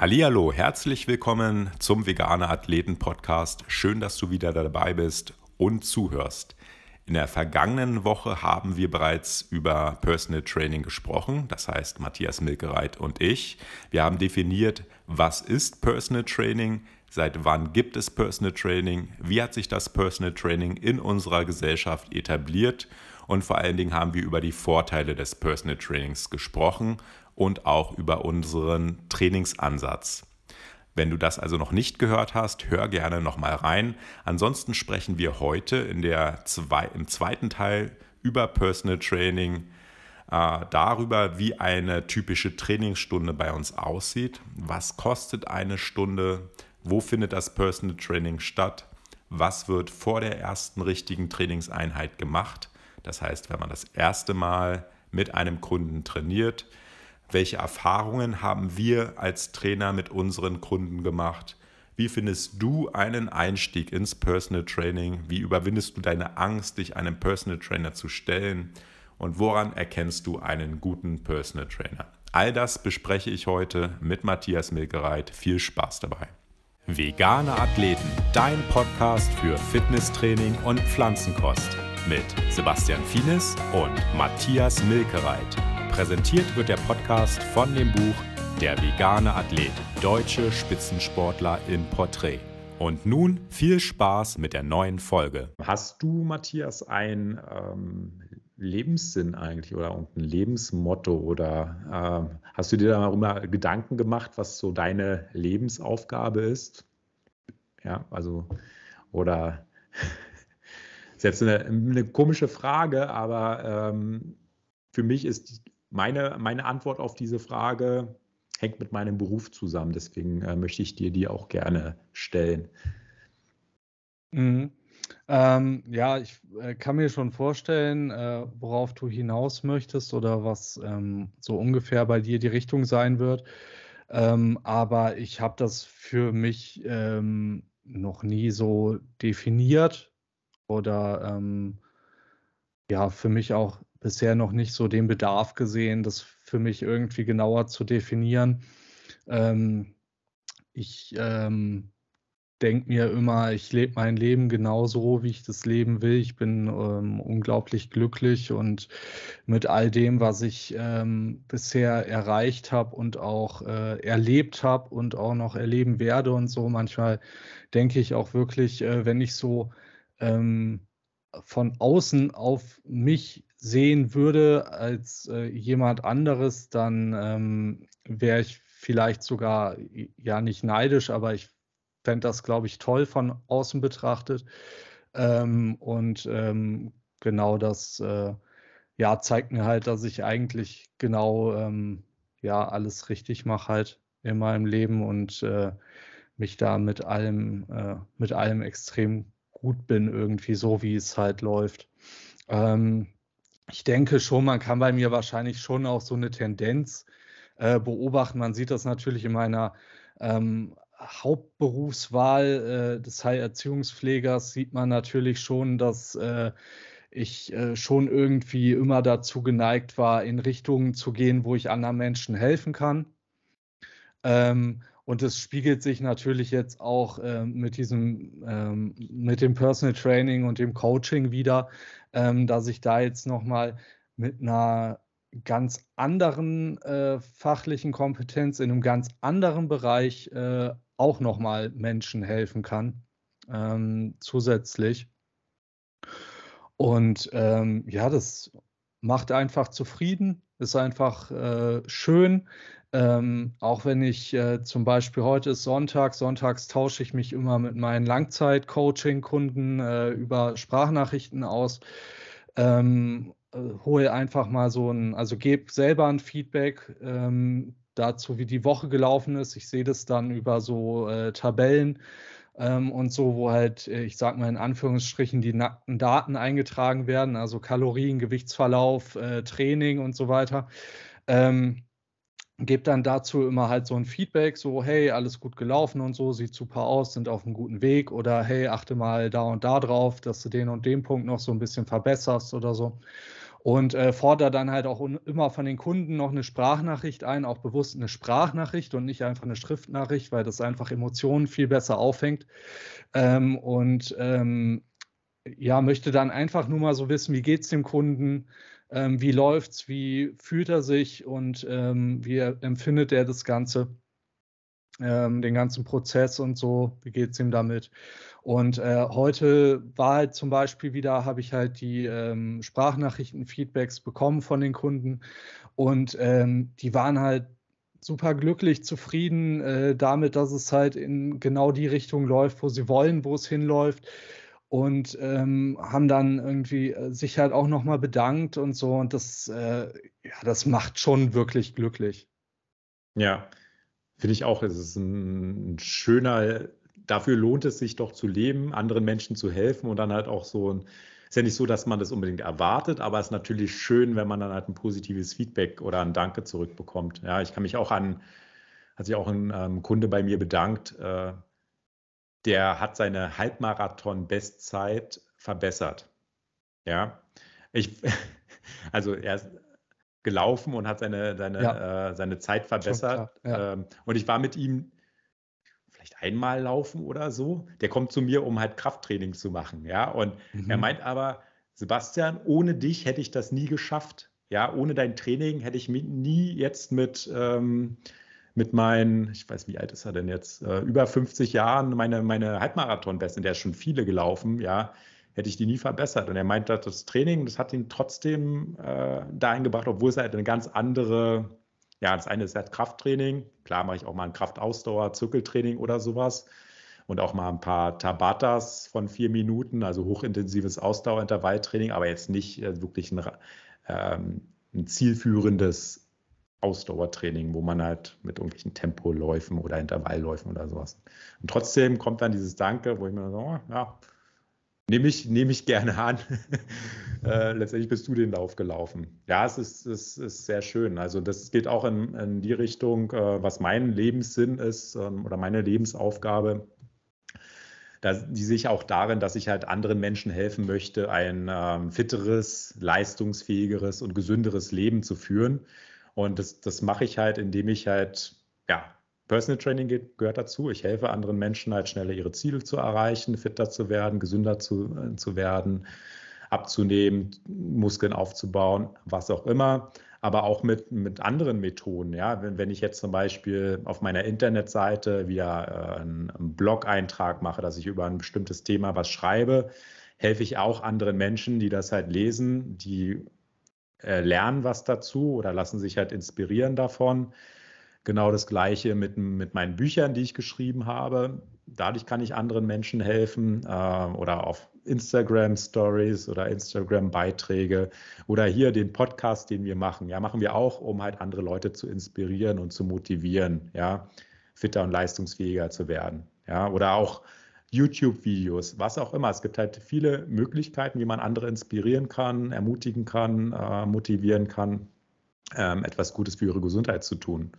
Hallihallo, herzlich willkommen zum Veganer Athleten Podcast. Schön, dass du wieder dabei bist und zuhörst. In der vergangenen Woche haben wir bereits über Personal Training gesprochen, das heißt Matthias Milkereit und ich. Wir haben definiert, was ist Personal Training, seit wann gibt es Personal Training, wie hat sich das Personal Training in unserer Gesellschaft etabliert und vor allen Dingen haben wir über die Vorteile des Personal Trainings gesprochen und auch über unseren Trainingsansatz. Wenn du das also noch nicht gehört hast, hör gerne nochmal rein. Ansonsten sprechen wir heute in der zwei, im zweiten Teil über Personal Training, äh, darüber, wie eine typische Trainingsstunde bei uns aussieht, was kostet eine Stunde, wo findet das Personal Training statt, was wird vor der ersten richtigen Trainingseinheit gemacht. Das heißt, wenn man das erste Mal mit einem Kunden trainiert, welche Erfahrungen haben wir als Trainer mit unseren Kunden gemacht? Wie findest du einen Einstieg ins Personal Training? Wie überwindest du deine Angst, dich einem Personal Trainer zu stellen? Und woran erkennst du einen guten Personal Trainer? All das bespreche ich heute mit Matthias Milkereit. Viel Spaß dabei. Vegane Athleten, dein Podcast für Fitnesstraining und Pflanzenkost mit Sebastian Fienes und Matthias Milkereit. Präsentiert wird der Podcast von dem Buch Der vegane Athlet, deutsche Spitzensportler im Porträt. Und nun viel Spaß mit der neuen Folge. Hast du, Matthias, ein ähm, Lebenssinn eigentlich oder ein Lebensmotto oder ähm, hast du dir da mal Gedanken gemacht, was so deine Lebensaufgabe ist? Ja, also oder ist jetzt eine, eine komische Frage, aber ähm, für mich ist meine, meine Antwort auf diese Frage hängt mit meinem Beruf zusammen. Deswegen äh, möchte ich dir die auch gerne stellen. Mhm. Ähm, ja, ich äh, kann mir schon vorstellen, äh, worauf du hinaus möchtest oder was ähm, so ungefähr bei dir die Richtung sein wird. Ähm, aber ich habe das für mich ähm, noch nie so definiert oder ähm, ja, für mich auch bisher noch nicht so den Bedarf gesehen, das für mich irgendwie genauer zu definieren. Ähm, ich ähm, denke mir immer, ich lebe mein Leben genauso, wie ich das leben will. Ich bin ähm, unglaublich glücklich und mit all dem, was ich ähm, bisher erreicht habe und auch äh, erlebt habe und auch noch erleben werde und so. Manchmal denke ich auch wirklich, äh, wenn ich so ähm, von außen auf mich sehen würde als äh, jemand anderes, dann ähm, wäre ich vielleicht sogar ja nicht neidisch, aber ich fände das, glaube ich, toll von außen betrachtet. Ähm, und ähm, genau das äh, ja, zeigt mir halt, dass ich eigentlich genau ähm, ja alles richtig mache halt in meinem Leben und äh, mich da mit allem, äh, mit allem extrem gut bin, irgendwie so wie es halt läuft. Ähm, ich denke schon, man kann bei mir wahrscheinlich schon auch so eine Tendenz äh, beobachten. Man sieht das natürlich in meiner ähm, Hauptberufswahl äh, des Heilerziehungspflegers, sieht man natürlich schon, dass äh, ich äh, schon irgendwie immer dazu geneigt war, in Richtungen zu gehen, wo ich anderen Menschen helfen kann. Ähm, und das spiegelt sich natürlich jetzt auch äh, mit diesem, ähm, mit dem Personal Training und dem Coaching wieder, ähm, dass ich da jetzt nochmal mit einer ganz anderen äh, fachlichen Kompetenz in einem ganz anderen Bereich äh, auch nochmal Menschen helfen kann, ähm, zusätzlich. Und ähm, ja, das macht einfach zufrieden, ist einfach äh, schön, ähm, auch wenn ich äh, zum Beispiel heute ist Sonntag, sonntags tausche ich mich immer mit meinen Langzeit-Coaching-Kunden äh, über Sprachnachrichten aus. Ähm, äh, hole einfach mal so ein, also gebe selber ein Feedback ähm, dazu, wie die Woche gelaufen ist. Ich sehe das dann über so äh, Tabellen ähm, und so, wo halt, äh, ich sag mal in Anführungsstrichen, die nackten Daten eingetragen werden, also Kalorien, Gewichtsverlauf, äh, Training und so weiter. Ähm, gebe dann dazu immer halt so ein Feedback, so hey, alles gut gelaufen und so, sieht super aus, sind auf einem guten Weg oder hey, achte mal da und da drauf, dass du den und den Punkt noch so ein bisschen verbesserst oder so. Und äh, fordere dann halt auch immer von den Kunden noch eine Sprachnachricht ein, auch bewusst eine Sprachnachricht und nicht einfach eine Schriftnachricht, weil das einfach Emotionen viel besser aufhängt. Ähm, und ähm, ja, möchte dann einfach nur mal so wissen, wie geht es dem Kunden, ähm, wie läuft's, wie fühlt er sich und ähm, wie empfindet er das Ganze, ähm, den ganzen Prozess und so, wie geht's ihm damit. Und äh, heute war halt zum Beispiel wieder, habe ich halt die ähm, Sprachnachrichten, Feedbacks bekommen von den Kunden und ähm, die waren halt super glücklich, zufrieden äh, damit, dass es halt in genau die Richtung läuft, wo sie wollen, wo es hinläuft und ähm, haben dann irgendwie äh, sich halt auch nochmal bedankt und so. Und das, äh, ja, das macht schon wirklich glücklich. Ja, finde ich auch. Es ist ein, ein schöner, dafür lohnt es sich doch zu leben, anderen Menschen zu helfen und dann halt auch so ein ist ja nicht so, dass man das unbedingt erwartet, aber es ist natürlich schön, wenn man dann halt ein positives Feedback oder ein Danke zurückbekommt. Ja, ich kann mich auch an, hat sich auch ein ähm, Kunde bei mir bedankt, äh, der hat seine Halbmarathon-Bestzeit verbessert. Ja, ich, also er ist gelaufen und hat seine, seine, ja. äh, seine Zeit verbessert. Ja. Ähm, und ich war mit ihm vielleicht einmal laufen oder so. Der kommt zu mir, um halt Krafttraining zu machen. Ja, und mhm. er meint aber, Sebastian, ohne dich hätte ich das nie geschafft. Ja, ohne dein Training hätte ich mich nie jetzt mit ähm, mit meinen, ich weiß, wie alt ist er denn jetzt, äh, über 50 Jahren meine, meine Halbmarathon-Besten, der ist schon viele gelaufen, ja, hätte ich die nie verbessert. Und er meint, dass das Training, das hat ihn trotzdem äh, dahin gebracht, obwohl es halt eine ganz andere, ja, das eine ist halt Krafttraining, klar mache ich auch mal ein Kraftausdauer, Zirkeltraining oder sowas und auch mal ein paar Tabatas von vier Minuten, also hochintensives Ausdauerintervalltraining, aber jetzt nicht äh, wirklich ein, ähm, ein zielführendes Ausdauertraining, wo man halt mit irgendwelchen Tempoläufen oder Intervallläufen oder sowas. Und trotzdem kommt dann dieses Danke, wo ich mir so, oh, ja, nehme ich, nehme ich gerne an. Äh, letztendlich bist du den Lauf gelaufen. Ja, es ist, es ist sehr schön. Also das geht auch in, in die Richtung, äh, was mein Lebenssinn ist ähm, oder meine Lebensaufgabe. Da, die sehe ich auch darin, dass ich halt anderen Menschen helfen möchte, ein ähm, fitteres, leistungsfähigeres und gesünderes Leben zu führen, und das, das mache ich halt, indem ich halt, ja, Personal Training geht, gehört dazu. Ich helfe anderen Menschen halt schneller ihre Ziele zu erreichen, fitter zu werden, gesünder zu, äh, zu werden, abzunehmen, Muskeln aufzubauen, was auch immer. Aber auch mit, mit anderen Methoden. Ja? Wenn, wenn ich jetzt zum Beispiel auf meiner Internetseite wieder äh, einen, einen Blog-Eintrag mache, dass ich über ein bestimmtes Thema was schreibe, helfe ich auch anderen Menschen, die das halt lesen, die äh, lernen was dazu oder lassen sich halt inspirieren davon. Genau das gleiche mit, mit meinen Büchern, die ich geschrieben habe. Dadurch kann ich anderen Menschen helfen äh, oder auf Instagram Stories oder Instagram Beiträge oder hier den Podcast, den wir machen. Ja, machen wir auch, um halt andere Leute zu inspirieren und zu motivieren, ja, fitter und leistungsfähiger zu werden. Ja, oder auch YouTube-Videos, was auch immer. Es gibt halt viele Möglichkeiten, wie man andere inspirieren kann, ermutigen kann, äh, motivieren kann, ähm, etwas Gutes für ihre Gesundheit zu tun.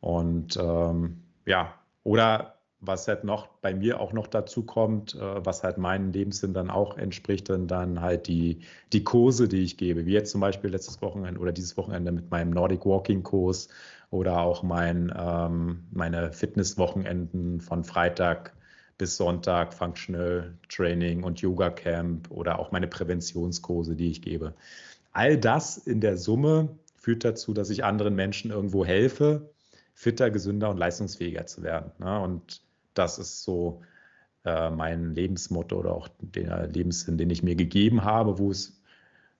Und ähm, ja, oder was halt noch bei mir auch noch dazu kommt, äh, was halt meinen Lebenssinn dann auch entspricht, dann, dann halt die, die Kurse, die ich gebe, wie jetzt zum Beispiel letztes Wochenende oder dieses Wochenende mit meinem Nordic Walking Kurs oder auch mein, ähm, meine Fitnesswochenenden von Freitag bis Sonntag Functional Training und Yoga Camp oder auch meine Präventionskurse, die ich gebe. All das in der Summe führt dazu, dass ich anderen Menschen irgendwo helfe, fitter, gesünder und leistungsfähiger zu werden. Ne? Und das ist so äh, mein Lebensmotto oder auch der Lebenssinn, den ich mir gegeben habe, wo es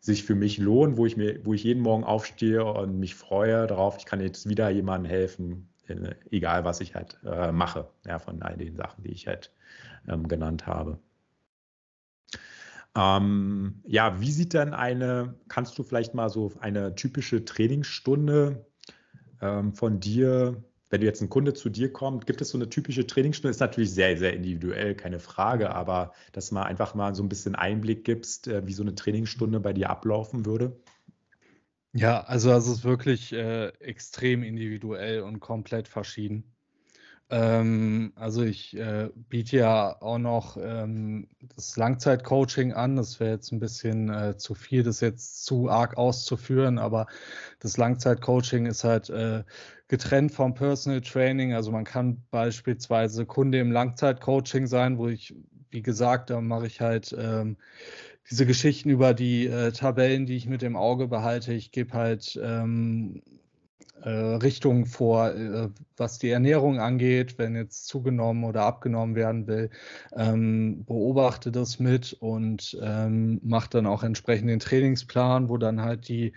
sich für mich lohnt, wo ich mir, wo ich jeden Morgen aufstehe und mich freue darauf, ich kann jetzt wieder jemandem helfen, äh, egal was ich halt äh, mache, ja, von all den Sachen, die ich halt ähm, genannt habe. Ähm, ja, wie sieht denn eine, kannst du vielleicht mal so eine typische Trainingsstunde ähm, von dir, wenn du jetzt ein Kunde zu dir kommt, gibt es so eine typische Trainingsstunde? Ist natürlich sehr, sehr individuell, keine Frage, aber dass man einfach mal so ein bisschen Einblick gibst, äh, wie so eine Trainingsstunde bei dir ablaufen würde. Ja, also es ist wirklich äh, extrem individuell und komplett verschieden. Ähm, also ich äh, biete ja auch noch ähm, das Langzeitcoaching an. Das wäre jetzt ein bisschen äh, zu viel, das jetzt zu arg auszuführen, aber das Langzeitcoaching ist halt äh, getrennt vom Personal Training. Also man kann beispielsweise Kunde im Langzeitcoaching sein, wo ich, wie gesagt, da mache ich halt ähm, diese Geschichten über die äh, Tabellen, die ich mit dem Auge behalte. Ich gebe halt ähm, äh, Richtung vor, äh, was die Ernährung angeht, wenn jetzt zugenommen oder abgenommen werden will. Ähm, beobachte das mit und ähm, mache dann auch entsprechend den Trainingsplan, wo dann halt die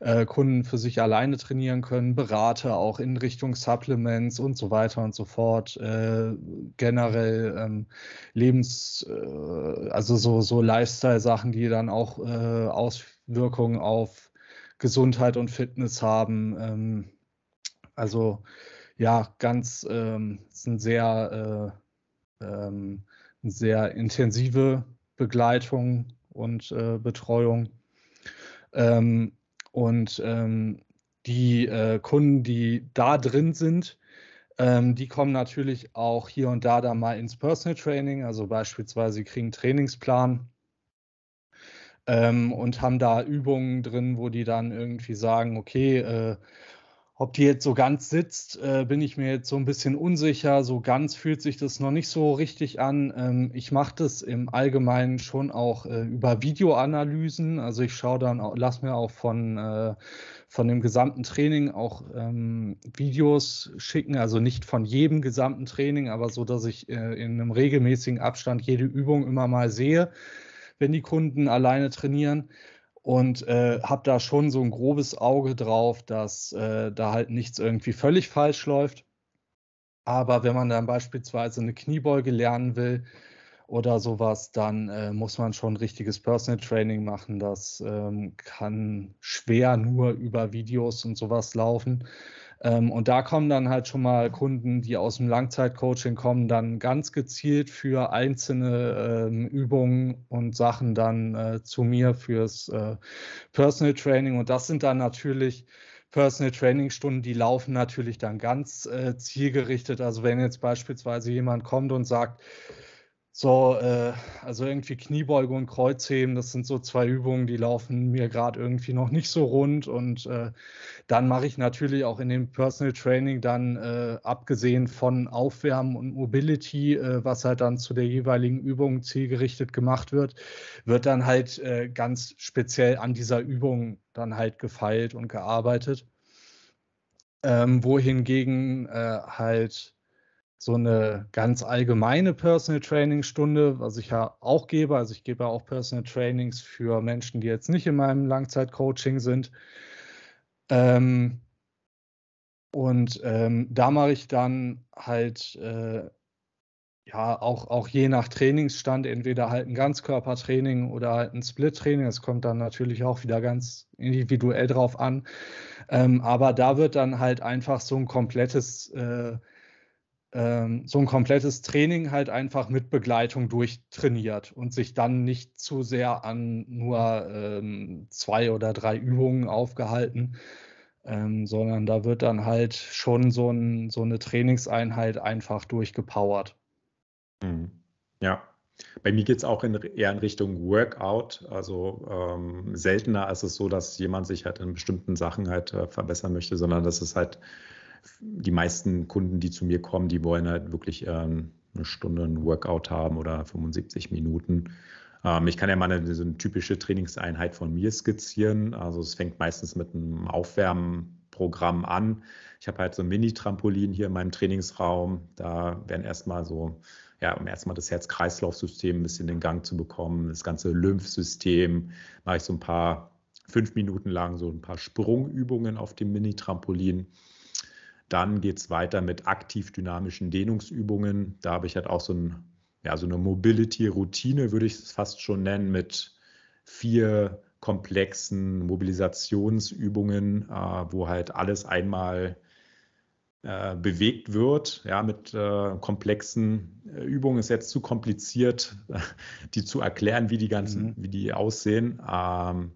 äh, Kunden für sich alleine trainieren können, berate auch in Richtung Supplements und so weiter und so fort. Äh, generell ähm, Lebens, äh, also so, so Lifestyle-Sachen, die dann auch äh, Auswirkungen auf Gesundheit und Fitness haben. Ähm, also ja, ganz ähm, ist ein sehr, äh, ähm, sehr intensive Begleitung und äh, Betreuung. Ähm, und ähm, die äh, Kunden, die da drin sind, ähm, die kommen natürlich auch hier und da dann mal ins Personal Training. Also beispielsweise kriegen Trainingsplan ähm, und haben da Übungen drin, wo die dann irgendwie sagen, okay, äh, ob die jetzt so ganz sitzt, äh, bin ich mir jetzt so ein bisschen unsicher. So ganz fühlt sich das noch nicht so richtig an. Ähm, ich mache das im Allgemeinen schon auch äh, über Videoanalysen. Also ich schaue dann, auch, lass mir auch von, äh, von dem gesamten Training auch ähm, Videos schicken. Also nicht von jedem gesamten Training, aber so, dass ich äh, in einem regelmäßigen Abstand jede Übung immer mal sehe wenn die Kunden alleine trainieren. Und äh, habe da schon so ein grobes Auge drauf, dass äh, da halt nichts irgendwie völlig falsch läuft. Aber wenn man dann beispielsweise eine Kniebeuge lernen will oder sowas, dann äh, muss man schon richtiges Personal Training machen. Das ähm, kann schwer nur über Videos und sowas laufen. Ähm, und da kommen dann halt schon mal Kunden, die aus dem Langzeitcoaching kommen, dann ganz gezielt für einzelne ähm, Übungen und Sachen dann äh, zu mir fürs äh, Personal Training. Und das sind dann natürlich Personal Training Stunden, die laufen natürlich dann ganz äh, zielgerichtet. Also wenn jetzt beispielsweise jemand kommt und sagt, so, äh, also irgendwie Kniebeuge und Kreuzheben, das sind so zwei Übungen, die laufen mir gerade irgendwie noch nicht so rund. Und äh, dann mache ich natürlich auch in dem Personal Training dann, äh, abgesehen von Aufwärmen und Mobility, äh, was halt dann zu der jeweiligen Übung zielgerichtet gemacht wird, wird dann halt äh, ganz speziell an dieser Übung dann halt gefeilt und gearbeitet. Ähm, wohingegen äh, halt so eine ganz allgemeine Personal Training Stunde, was ich ja auch gebe. Also ich gebe ja auch Personal Trainings für Menschen, die jetzt nicht in meinem Langzeitcoaching sind. Ähm, und ähm, da mache ich dann halt äh, ja auch, auch je nach Trainingsstand entweder halt ein Ganzkörpertraining oder halt ein Split-Training. Das kommt dann natürlich auch wieder ganz individuell drauf an. Ähm, aber da wird dann halt einfach so ein komplettes äh, ähm, so ein komplettes Training halt einfach mit Begleitung durchtrainiert und sich dann nicht zu sehr an nur ähm, zwei oder drei Übungen aufgehalten, ähm, sondern da wird dann halt schon so, ein, so eine Trainingseinheit einfach durchgepowert. Mhm. Ja, bei mir geht es auch in, eher in Richtung Workout, also ähm, seltener ist es so, dass jemand sich halt in bestimmten Sachen halt äh, verbessern möchte, sondern dass es halt die meisten Kunden, die zu mir kommen, die wollen halt wirklich ähm, eine Stunde ein Workout haben oder 75 Minuten. Ähm, ich kann ja mal eine, so eine typische Trainingseinheit von mir skizzieren. Also es fängt meistens mit einem Aufwärmprogramm an. Ich habe halt so ein Mini-Trampolin hier in meinem Trainingsraum. Da werden erstmal so, ja, um erstmal das Herz-Kreislauf-System ein bisschen in Gang zu bekommen, das ganze Lymphsystem, mache ich so ein paar fünf Minuten lang so ein paar Sprungübungen auf dem Mini-Trampolin. Dann geht es weiter mit aktiv dynamischen Dehnungsübungen. Da habe ich halt auch so, ein, ja, so eine Mobility-Routine, würde ich es fast schon nennen, mit vier komplexen Mobilisationsübungen, äh, wo halt alles einmal äh, bewegt wird. Ja, mit äh, komplexen äh, Übungen ist jetzt zu kompliziert, die zu erklären, wie die ganzen, mhm. wie die aussehen. Ähm,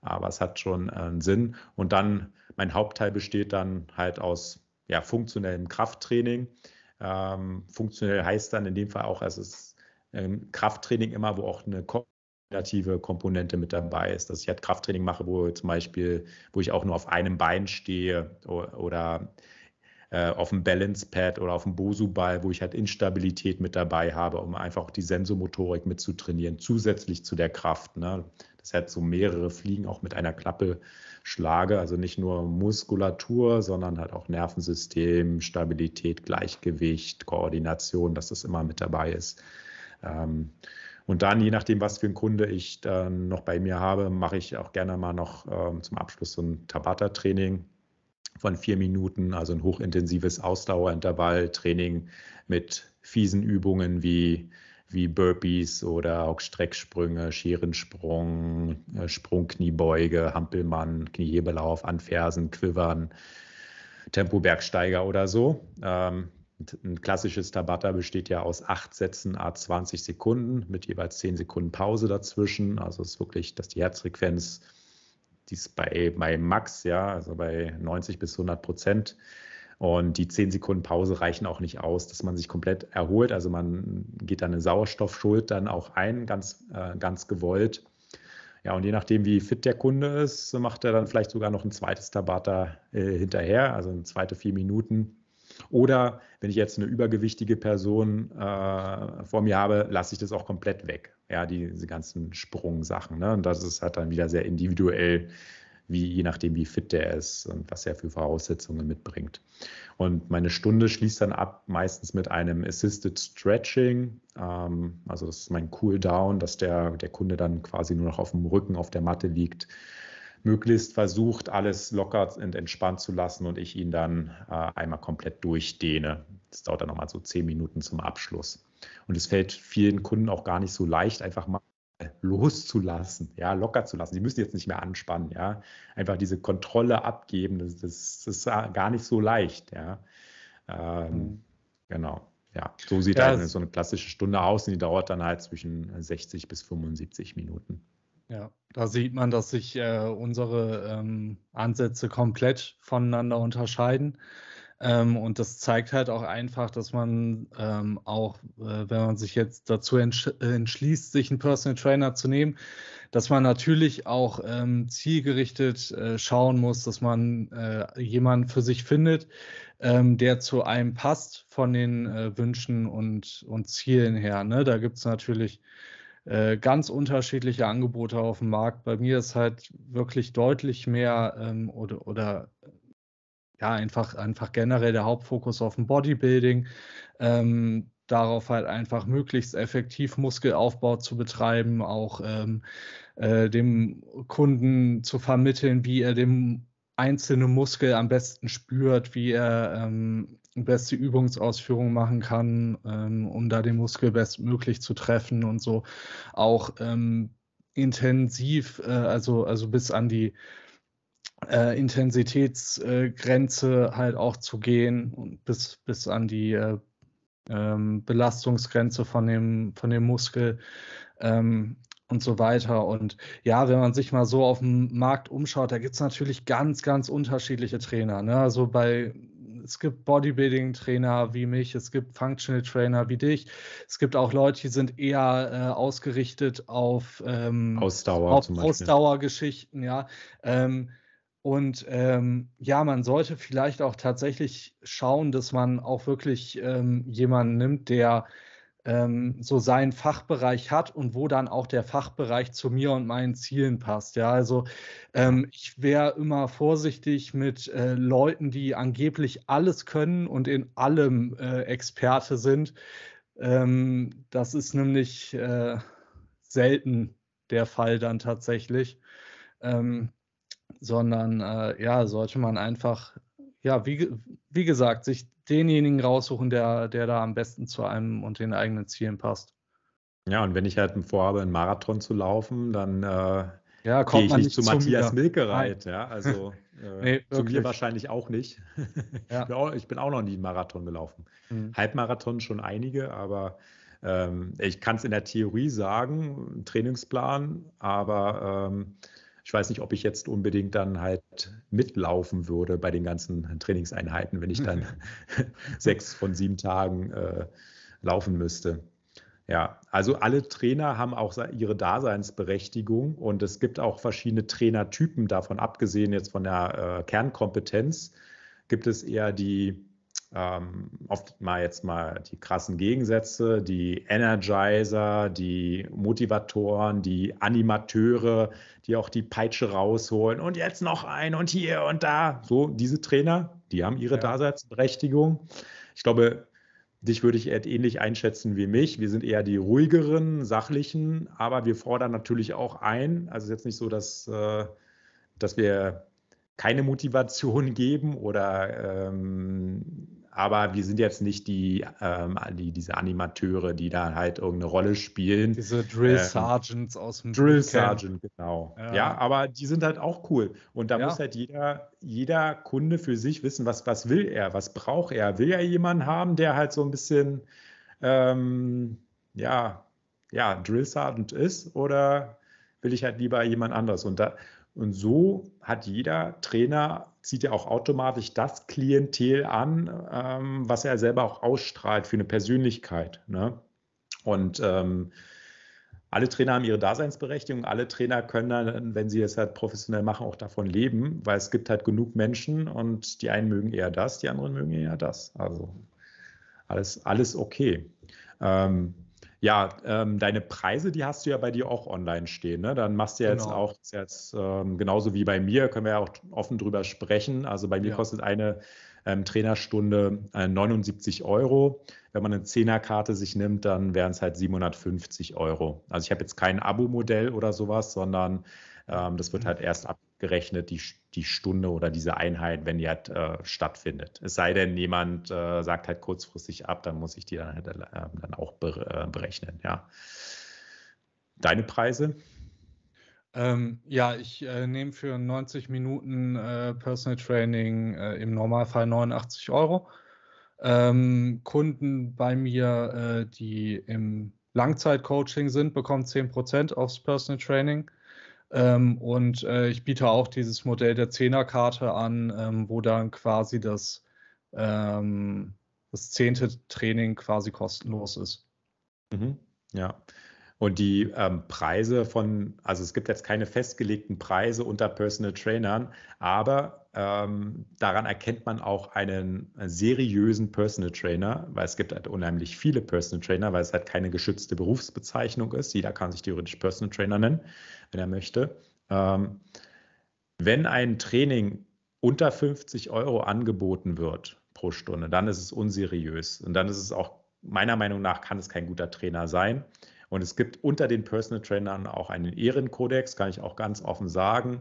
aber es hat schon einen äh, Sinn. Und dann, mein Hauptteil besteht dann halt aus ja, funktionellem Krafttraining. Ähm, funktionell heißt dann in dem Fall auch, also es ist ähm, Krafttraining immer, wo auch eine koordinative Komponente mit dabei ist, dass ich halt Krafttraining mache, wo zum Beispiel, wo ich auch nur auf einem Bein stehe oder, oder äh, auf dem Balance-Pad oder auf dem Bosu-Ball, wo ich halt Instabilität mit dabei habe, um einfach auch die Sensomotorik mitzutrainieren, zusätzlich zu der Kraft. Ne? deshalb so mehrere Fliegen auch mit einer Klappe schlage. Also nicht nur Muskulatur, sondern halt auch Nervensystem, Stabilität, Gleichgewicht, Koordination, dass das immer mit dabei ist. Ähm, und dann, je nachdem, was für einen Kunde ich dann noch bei mir habe, mache ich auch gerne mal noch ähm, zum Abschluss so ein Tabata-Training von vier Minuten, also ein hochintensives Ausdauerintervall-Training mit fiesen Übungen wie wie Burpees oder auch Strecksprünge, Scherensprung, äh, Sprungkniebeuge, Hampelmann, Kniehebelauf, Anfersen, Quivern, Tempobergsteiger oder so. Ähm, ein klassisches Tabata besteht ja aus acht Sätzen a 20 Sekunden mit jeweils zehn Sekunden Pause dazwischen. Also es ist wirklich, dass die Herzfrequenz, die ist bei, bei Max, ja, also bei 90 bis 100 Prozent und die zehn Sekunden Pause reichen auch nicht aus, dass man sich komplett erholt. Also man geht dann eine Sauerstoffschuld dann auch ein, ganz, äh, ganz gewollt. Ja, und je nachdem, wie fit der Kunde ist, macht er dann vielleicht sogar noch ein zweites Tabata äh, hinterher, also eine zweite vier Minuten. Oder wenn ich jetzt eine übergewichtige Person äh, vor mir habe, lasse ich das auch komplett weg. Ja, die, diese ganzen Sprungsachen. Ne? Und das ist halt dann wieder sehr individuell, wie, je nachdem, wie fit der ist und was er für Voraussetzungen mitbringt. Und meine Stunde schließt dann ab meistens mit einem Assisted Stretching. Ähm, also das ist mein Cooldown, dass der, der Kunde dann quasi nur noch auf dem Rücken auf der Matte liegt möglichst versucht, alles locker und entspannt zu lassen und ich ihn dann äh, einmal komplett durchdehne. Das dauert dann nochmal so zehn Minuten zum Abschluss. Und es fällt vielen Kunden auch gar nicht so leicht, einfach mal äh, loszulassen, ja, locker zu lassen. Sie müssen jetzt nicht mehr anspannen, ja. Einfach diese Kontrolle abgeben, das, das, das ist gar nicht so leicht, ja. Ähm, mhm. Genau, ja. So sieht ja, eine, so eine klassische Stunde aus und die dauert dann halt zwischen 60 bis 75 Minuten. Ja, da sieht man, dass sich äh, unsere ähm, Ansätze komplett voneinander unterscheiden. Ähm, und das zeigt halt auch einfach, dass man ähm, auch, äh, wenn man sich jetzt dazu entsch äh, entschließt, sich einen Personal Trainer zu nehmen, dass man natürlich auch ähm, zielgerichtet äh, schauen muss, dass man äh, jemanden für sich findet, ähm, der zu einem passt von den äh, Wünschen und, und Zielen her. Ne? Da gibt es natürlich äh, ganz unterschiedliche Angebote auf dem Markt. Bei mir ist halt wirklich deutlich mehr ähm, oder, oder ja, einfach, einfach generell der Hauptfokus auf dem Bodybuilding. Ähm, darauf halt einfach möglichst effektiv Muskelaufbau zu betreiben, auch ähm, äh, dem Kunden zu vermitteln, wie er den einzelnen Muskel am besten spürt, wie er ähm, beste Übungsausführungen machen kann, ähm, um da den Muskel bestmöglich zu treffen und so auch ähm, intensiv, äh, also, also bis an die äh, Intensitätsgrenze halt auch zu gehen und bis, bis an die äh, ähm, Belastungsgrenze von dem, von dem Muskel ähm, und so weiter. Und ja, wenn man sich mal so auf dem Markt umschaut, da gibt es natürlich ganz, ganz unterschiedliche Trainer. Ne? Also bei es gibt Bodybuilding-Trainer wie mich, es gibt Functional-Trainer wie dich, es gibt auch Leute, die sind eher äh, ausgerichtet auf, ähm, Ausdauer, Ausdauergeschichten, ja. Ähm, und ähm, ja, man sollte vielleicht auch tatsächlich schauen, dass man auch wirklich ähm, jemanden nimmt, der ähm, so seinen Fachbereich hat und wo dann auch der Fachbereich zu mir und meinen Zielen passt. Ja, also ähm, ich wäre immer vorsichtig mit äh, Leuten, die angeblich alles können und in allem äh, Experte sind. Ähm, das ist nämlich äh, selten der Fall dann tatsächlich. Ähm, sondern äh, ja, sollte man einfach, ja, wie, wie gesagt, sich denjenigen raussuchen, der, der da am besten zu einem und den eigenen Zielen passt. Ja, und wenn ich halt vorhabe, einen Marathon zu laufen, dann äh, ja, gehe ich nicht zu Matthias mir. Milkereit. Ja, also äh, nee, zu mir wahrscheinlich auch nicht. ja. ich, bin auch, ich, bin auch, noch nie einen Marathon gelaufen. Mhm. Halbmarathon schon einige, aber ähm, ich kann es in der Theorie sagen, Trainingsplan, aber ähm, ich weiß nicht, ob ich jetzt unbedingt dann halt mitlaufen würde bei den ganzen Trainingseinheiten, wenn ich dann sechs von sieben Tagen äh, laufen müsste. Ja, also alle Trainer haben auch ihre Daseinsberechtigung und es gibt auch verschiedene Trainertypen davon abgesehen, jetzt von der äh, Kernkompetenz gibt es eher die ähm, oft mal jetzt mal die krassen Gegensätze, die Energizer, die Motivatoren, die Animateure, die auch die Peitsche rausholen und jetzt noch ein und hier und da. So, diese Trainer, die haben ihre ja. Daseinsberechtigung. Ich glaube, dich würde ich ähnlich einschätzen wie mich. Wir sind eher die ruhigeren, sachlichen, aber wir fordern natürlich auch ein. Also es ist jetzt nicht so, dass, äh, dass wir keine Motivation geben oder ähm, aber wir sind jetzt nicht die, ähm, die, diese Animateure, die da halt irgendeine Rolle spielen. Diese Drill ähm, Sergeants ähm, aus dem Drill Sergeant, genau. Ja. ja. aber die sind halt auch cool. Und da ja. muss halt jeder, jeder Kunde für sich wissen, was, was will er, was braucht er. Will er jemanden haben, der halt so ein bisschen ähm, ja, ja, Drill Sergeant ist oder will ich halt lieber jemand anderes? Und da, und so hat jeder Trainer, zieht er auch automatisch das Klientel an, ähm, was er selber auch ausstrahlt für eine Persönlichkeit. Ne? Und ähm, alle Trainer haben ihre Daseinsberechtigung, alle Trainer können dann, wenn sie es halt professionell machen, auch davon leben, weil es gibt halt genug Menschen und die einen mögen eher das, die anderen mögen eher das. Also alles, alles okay. Ähm, ja, ähm, deine Preise, die hast du ja bei dir auch online stehen. Ne? Dann machst du ja genau. jetzt auch, jetzt ähm, genauso wie bei mir, können wir ja auch offen drüber sprechen. Also bei mir ja. kostet eine ähm, Trainerstunde äh, 79 Euro. Wenn man eine Zehnerkarte sich nimmt, dann wären es halt 750 Euro. Also ich habe jetzt kein Abo-Modell oder sowas, sondern ähm, das wird mhm. halt erst ab gerechnet die, die Stunde oder diese Einheit, wenn die halt äh, stattfindet. Es sei denn, jemand äh, sagt halt kurzfristig ab, dann muss ich die dann, halt, äh, dann auch äh, berechnen, ja. Deine Preise? Ähm, ja, ich äh, nehme für 90 Minuten äh, Personal Training im Normalfall 89 Euro. Ähm, Kunden bei mir, die im Langzeitcoaching sind, bekommen 10% aufs Personal Training. Ähm, und äh, ich biete auch dieses Modell der Zehnerkarte an, ähm, wo dann quasi das, ähm, das zehnte Training quasi kostenlos ist. Mhm. Ja, und die ähm, Preise von, also es gibt jetzt keine festgelegten Preise unter Personal Trainern, aber ähm, daran erkennt man auch einen seriösen Personal Trainer, weil es gibt halt unheimlich viele Personal Trainer, weil es halt keine geschützte Berufsbezeichnung ist. Jeder kann sich theoretisch Personal Trainer nennen, wenn er möchte. Ähm, wenn ein Training unter 50 Euro angeboten wird pro Stunde, dann ist es unseriös. Und dann ist es auch, meiner Meinung nach, kann es kein guter Trainer sein. Und es gibt unter den Personal Trainern auch einen Ehrenkodex, kann ich auch ganz offen sagen,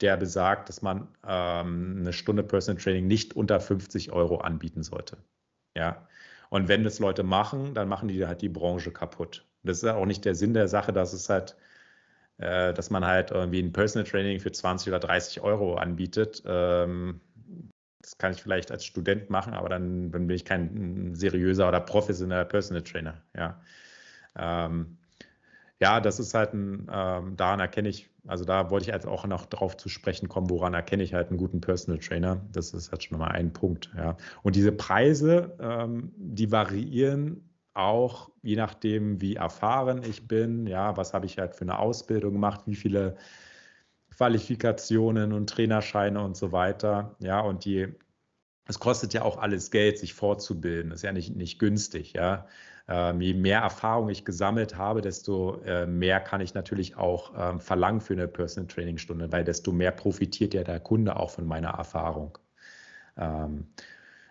der besagt, dass man ähm, eine Stunde Personal Training nicht unter 50 Euro anbieten sollte. Ja. Und wenn das Leute machen, dann machen die halt die Branche kaputt. Das ist ja auch nicht der Sinn der Sache, dass es halt, äh, dass man halt irgendwie ein Personal Training für 20 oder 30 Euro anbietet. Ähm, das kann ich vielleicht als Student machen, aber dann, dann bin ich kein seriöser oder professioneller Personal Trainer. Ja. Ähm, ja, das ist halt ein, ähm, daran erkenne ich, also da wollte ich jetzt auch noch drauf zu sprechen kommen, woran erkenne ich halt einen guten Personal Trainer. Das ist halt schon mal ein Punkt. Ja. Und diese Preise, ähm, die variieren auch je nachdem, wie erfahren ich bin, ja, was habe ich halt für eine Ausbildung gemacht, wie viele Qualifikationen und Trainerscheine und so weiter. Ja, und die, es kostet ja auch alles Geld, sich vorzubilden. Das Ist ja nicht, nicht günstig, ja. Ähm, je mehr Erfahrung ich gesammelt habe, desto äh, mehr kann ich natürlich auch ähm, verlangen für eine Personal Training Stunde, weil desto mehr profitiert ja der Kunde auch von meiner Erfahrung. Ähm,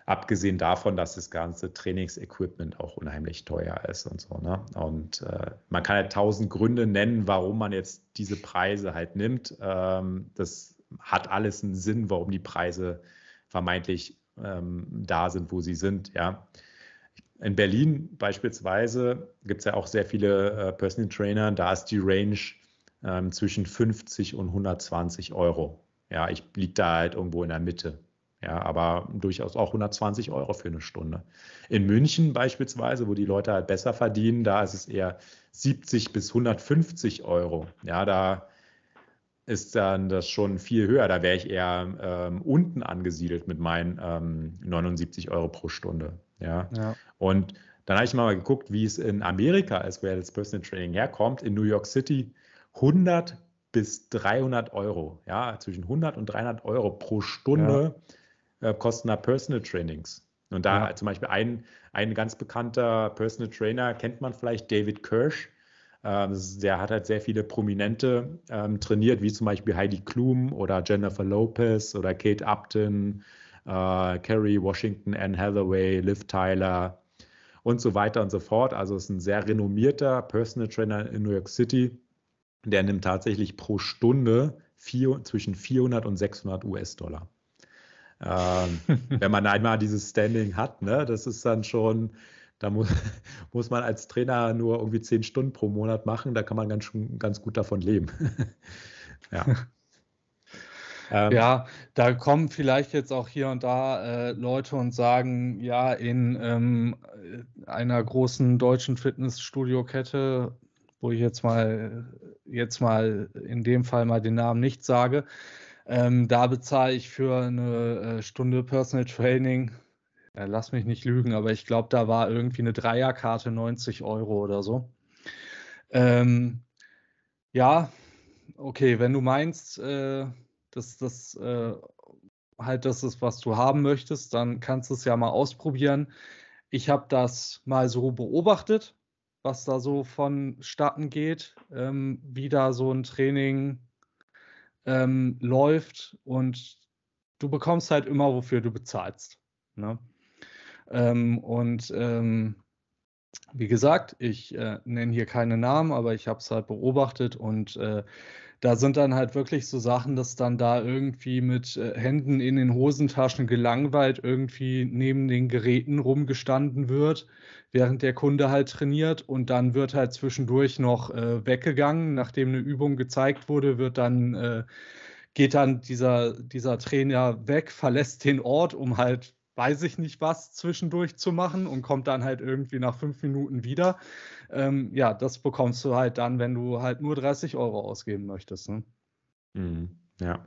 abgesehen davon, dass das ganze Trainingsequipment auch unheimlich teuer ist und so. Ne? Und äh, man kann halt tausend Gründe nennen, warum man jetzt diese Preise halt nimmt. das hat alles einen Sinn, warum die Preise vermeintlich da sind, wo sie sind. Ja. In Berlin beispielsweise gibt es ja auch sehr viele äh, Personal Trainer, da ist die Range ähm, zwischen 50 und 120 Euro. Ja, ich liege da halt irgendwo in der Mitte. Ja, aber durchaus auch 120 Euro für eine Stunde. In München beispielsweise, wo die Leute halt besser verdienen, da ist es eher 70 bis 150 Euro. Ja, da ist dann das schon viel höher. Da wäre ich eher ähm, unten angesiedelt mit meinen ähm, 79 Euro pro Stunde. Ja. ja. Und dann habe ich mal geguckt, wie es in Amerika als woher Personal Training herkommt. In New York City 100 bis 300 Euro. Ja, zwischen 100 und 300 Euro pro Stunde ja. äh, kosten da Personal Trainings. Und da ja. zum Beispiel ein, ein ganz bekannter Personal Trainer, kennt man vielleicht, David Kirsch. Ähm, der hat halt sehr viele Prominente ähm, trainiert, wie zum Beispiel Heidi Klum oder Jennifer Lopez oder Kate Upton äh, Kerry, Washington, Anne Hathaway, Liv Tyler und so weiter und so fort. Also ist ein sehr renommierter Personal Trainer in New York City. Der nimmt tatsächlich pro Stunde vier, zwischen 400 und 600 US-Dollar. Ähm, wenn man einmal dieses Standing hat, ne, das ist dann schon, da muss, muss man als Trainer nur irgendwie zehn Stunden pro Monat machen, da kann man ganz, ganz gut davon leben. ja. Ähm, ja, da kommen vielleicht jetzt auch hier und da äh, Leute und sagen, ja, in ähm, äh, einer großen deutschen Fitnessstudio-Kette, wo ich jetzt mal, jetzt mal in dem Fall mal den Namen nicht sage, ähm, da bezahle ich für eine äh, Stunde Personal Training lass mich nicht lügen, aber ich glaube, da war irgendwie eine Dreierkarte 90 Euro oder so. Ähm, ja, okay, wenn du meinst, äh, dass das äh, halt das ist, was du haben möchtest, dann kannst du es ja mal ausprobieren. Ich habe das mal so beobachtet, was da so vonstatten geht, ähm, wie da so ein Training ähm, läuft und du bekommst halt immer, wofür du bezahlst. Ne? Ähm, und ähm, wie gesagt, ich äh, nenne hier keine Namen, aber ich habe es halt beobachtet und äh, da sind dann halt wirklich so Sachen, dass dann da irgendwie mit äh, Händen in den Hosentaschen gelangweilt irgendwie neben den Geräten rumgestanden wird, während der Kunde halt trainiert und dann wird halt zwischendurch noch äh, weggegangen, nachdem eine Übung gezeigt wurde, wird dann äh, geht dann dieser, dieser Trainer weg, verlässt den Ort, um halt weiß ich nicht was zwischendurch zu machen und kommt dann halt irgendwie nach fünf Minuten wieder. Ähm, ja, das bekommst du halt dann, wenn du halt nur 30 Euro ausgeben möchtest. Ne? Mhm, ja.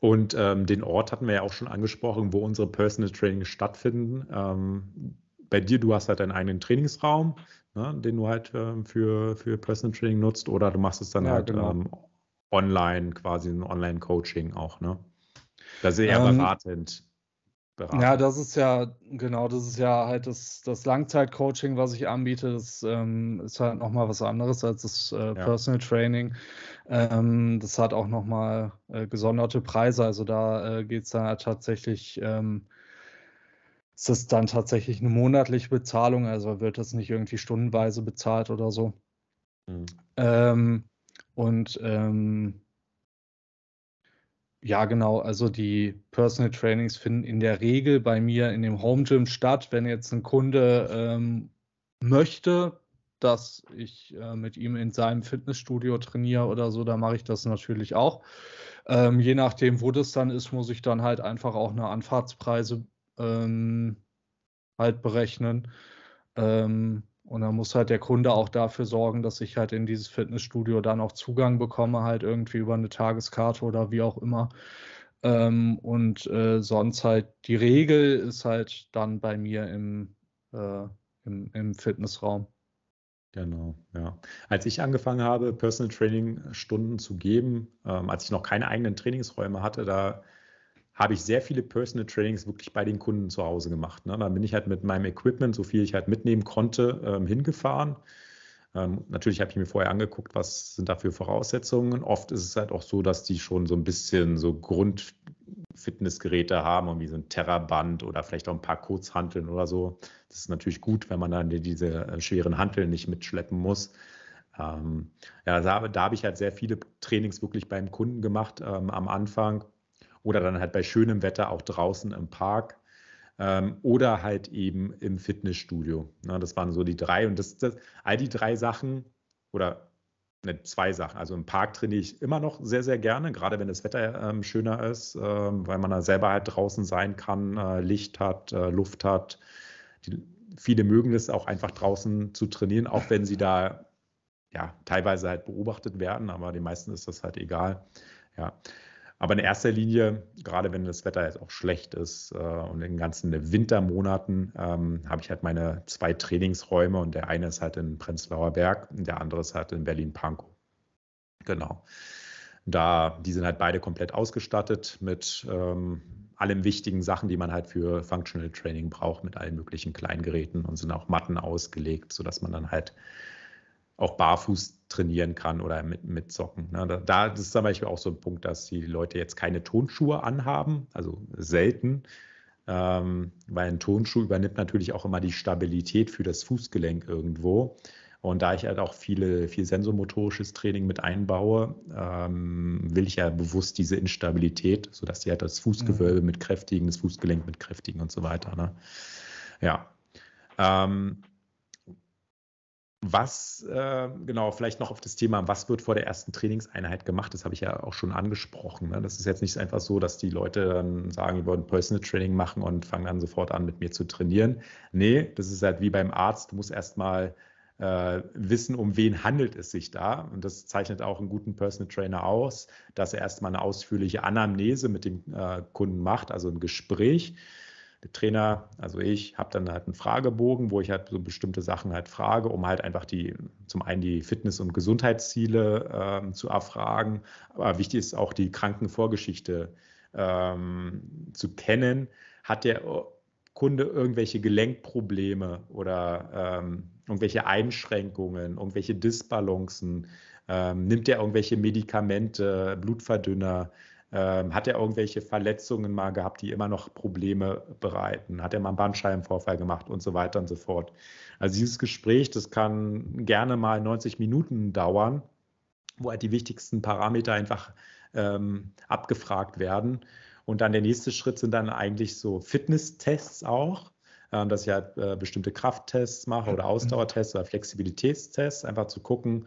Und ähm, den Ort hatten wir ja auch schon angesprochen, wo unsere Personal Training stattfinden. Ähm, bei dir, du hast halt deinen eigenen Trainingsraum, ne, den du halt ähm, für, für Personal Training nutzt, oder du machst es dann ja, halt genau. Ähm, online, quasi ein Online-Coaching auch, ne? Das ist eher ähm, beratend. Beratung. Ja, das ist ja, genau, das ist ja halt das, das Langzeitcoaching, was ich anbiete. Das ähm, ist halt nochmal was anderes als das äh, ja. Personal Training. Ähm, das hat auch nochmal äh, gesonderte Preise. Also da äh, geht es dann halt tatsächlich. Ähm, ist dann tatsächlich eine monatliche Bezahlung, also wird das nicht irgendwie stundenweise bezahlt oder so. Mhm. Ähm, und ähm, ja, genau. Also die Personal Trainings finden in der Regel bei mir in dem Home Gym statt. Wenn jetzt ein Kunde ähm, möchte, dass ich äh, mit ihm in seinem Fitnessstudio trainiere oder so, dann mache ich das natürlich auch. Ähm, je nachdem, wo das dann ist, muss ich dann halt einfach auch eine Anfahrtspreise ähm, halt berechnen. Ähm, und dann muss halt der Kunde auch dafür sorgen, dass ich halt in dieses Fitnessstudio dann auch Zugang bekomme, halt irgendwie über eine Tageskarte oder wie auch immer. Ähm, und äh, sonst halt die Regel ist halt dann bei mir im, äh, im, im Fitnessraum. Genau, ja. Als ich angefangen habe, Personal Training Stunden zu geben, ähm, als ich noch keine eigenen Trainingsräume hatte, da habe ich sehr viele Personal Trainings wirklich bei den Kunden zu Hause gemacht. Ne? Dann bin ich halt mit meinem Equipment, so viel ich halt mitnehmen konnte, ähm, hingefahren. Ähm, natürlich habe ich mir vorher angeguckt, was sind da für Voraussetzungen. Oft ist es halt auch so, dass die schon so ein bisschen so Grundfitnessgeräte haben, wie so ein Terraband oder vielleicht auch ein paar Kurzhanteln oder so. Das ist natürlich gut, wenn man dann diese äh, schweren Hanteln nicht mitschleppen muss. Ähm, ja, da, da habe ich halt sehr viele Trainings wirklich beim Kunden gemacht ähm, am Anfang oder dann halt bei schönem Wetter auch draußen im Park ähm, oder halt eben im Fitnessstudio. Ja, das waren so die drei und das, das all die drei Sachen oder ne, zwei Sachen. Also im Park trainiere ich immer noch sehr, sehr gerne, gerade wenn das Wetter ähm, schöner ist, äh, weil man da selber halt draußen sein kann, äh, Licht hat, äh, Luft hat. Die, viele mögen es auch einfach draußen zu trainieren, auch wenn sie da ja teilweise halt beobachtet werden, aber den meisten ist das halt egal. Ja. Aber in erster Linie, gerade wenn das Wetter jetzt auch schlecht ist äh, und in den ganzen Wintermonaten, ähm, habe ich halt meine zwei Trainingsräume und der eine ist halt in Prenzlauer Berg und der andere ist halt in Berlin-Pankow. Genau. Da, die sind halt beide komplett ausgestattet mit ähm, allen wichtigen Sachen, die man halt für Functional Training braucht, mit allen möglichen Kleingeräten und sind auch Matten ausgelegt, sodass man dann halt auch barfuß trainieren kann oder mit, mit Socken. Ne? Da, da das ist zum Beispiel auch so ein Punkt, dass die Leute jetzt keine Tonschuhe anhaben, also selten, ähm, weil ein Tonschuh übernimmt natürlich auch immer die Stabilität für das Fußgelenk irgendwo. Und da ich halt auch viele, viel sensormotorisches Training mit einbaue, ähm, will ich ja bewusst diese Instabilität, sodass sie halt das Fußgewölbe mhm. mit kräftigen, das Fußgelenk mit kräftigen und so weiter. Ne? Ja. Ähm, was, äh, genau, vielleicht noch auf das Thema, was wird vor der ersten Trainingseinheit gemacht? Das habe ich ja auch schon angesprochen. Ne? Das ist jetzt nicht einfach so, dass die Leute dann sagen, wir wollen Personal Training machen und fangen dann sofort an, mit mir zu trainieren. Nee, das ist halt wie beim Arzt. Du musst erstmal äh, wissen, um wen handelt es sich da. Und das zeichnet auch einen guten Personal Trainer aus, dass er erstmal eine ausführliche Anamnese mit dem äh, Kunden macht, also ein Gespräch der Trainer, also ich, habe dann halt einen Fragebogen, wo ich halt so bestimmte Sachen halt frage, um halt einfach die, zum einen die Fitness- und Gesundheitsziele ähm, zu erfragen. Aber wichtig ist auch die Krankenvorgeschichte ähm, zu kennen. Hat der äh, Kunde irgendwelche Gelenkprobleme oder ähm, irgendwelche Einschränkungen, irgendwelche Disbalancen? Ähm, nimmt er irgendwelche Medikamente, Blutverdünner? Ähm, hat er irgendwelche Verletzungen mal gehabt, die immer noch Probleme bereiten? Hat er mal einen Bandscheibenvorfall gemacht und so weiter und so fort? Also dieses Gespräch, das kann gerne mal 90 Minuten dauern, wo halt die wichtigsten Parameter einfach ähm, abgefragt werden. Und dann der nächste Schritt sind dann eigentlich so Fitnesstests auch, ähm, dass ich halt äh, bestimmte Krafttests mache oder mhm. Ausdauertests oder Flexibilitätstests, einfach zu gucken,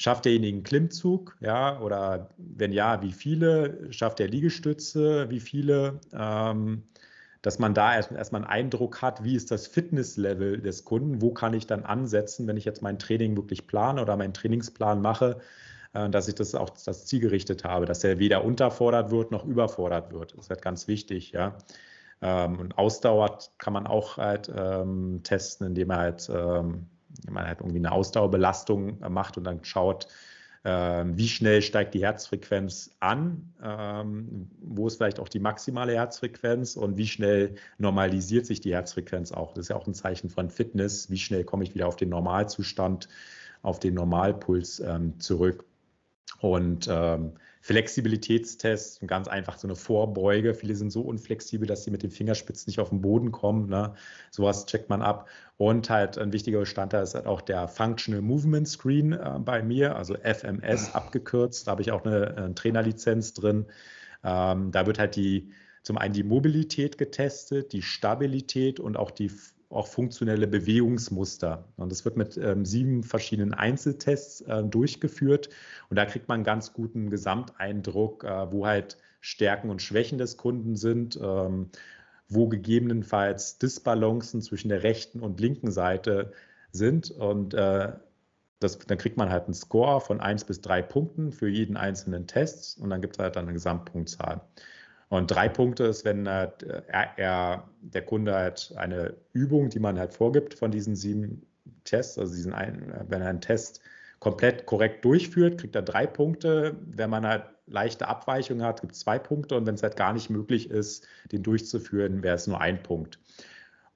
Schafft derjenige einen Klimmzug? Ja, oder wenn ja, wie viele? Schafft der Liegestütze? Wie viele? Ähm, dass man da erstmal erst einen Eindruck hat, wie ist das Fitnesslevel des Kunden? Wo kann ich dann ansetzen, wenn ich jetzt mein Training wirklich plane oder meinen Trainingsplan mache? Äh, dass ich das auch das Ziel gerichtet habe, dass er weder unterfordert wird noch überfordert wird. Das ist halt ganz wichtig, ja. Ähm, und Ausdauer kann man auch halt ähm, testen, indem man halt ähm, wenn man halt irgendwie eine Ausdauerbelastung macht und dann schaut, ähm, wie schnell steigt die Herzfrequenz an, ähm, wo ist vielleicht auch die maximale Herzfrequenz und wie schnell normalisiert sich die Herzfrequenz auch. Das ist ja auch ein Zeichen von Fitness, wie schnell komme ich wieder auf den Normalzustand, auf den Normalpuls ähm, zurück. Und ähm, Flexibilitätstest, ganz einfach so eine Vorbeuge. Viele sind so unflexibel, dass sie mit den Fingerspitzen nicht auf den Boden kommen. Ne? Sowas checkt man ab. Und halt ein wichtiger Bestandteil ist halt auch der Functional Movement Screen äh, bei mir, also FMS abgekürzt. Da habe ich auch eine, eine äh, Trainerlizenz drin. Ähm, da wird halt die zum einen die Mobilität getestet, die Stabilität und auch die auch funktionelle Bewegungsmuster. Und das wird mit ähm, sieben verschiedenen Einzeltests äh, durchgeführt. Und da kriegt man einen ganz guten Gesamteindruck, äh, wo halt Stärken und Schwächen des Kunden sind, ähm, wo gegebenenfalls Disbalancen zwischen der rechten und linken Seite sind. Und äh, das, dann kriegt man halt einen Score von eins bis drei Punkten für jeden einzelnen Test. Und dann gibt es halt dann eine Gesamtpunktzahl. Und drei Punkte ist, wenn äh, er, er, der Kunde halt eine Übung, die man halt vorgibt von diesen sieben Tests, also diesen einen, wenn er einen Test komplett korrekt durchführt, kriegt er drei Punkte. Wenn man halt leichte Abweichungen hat, gibt es zwei Punkte. Und wenn es halt gar nicht möglich ist, den durchzuführen, wäre es nur ein Punkt.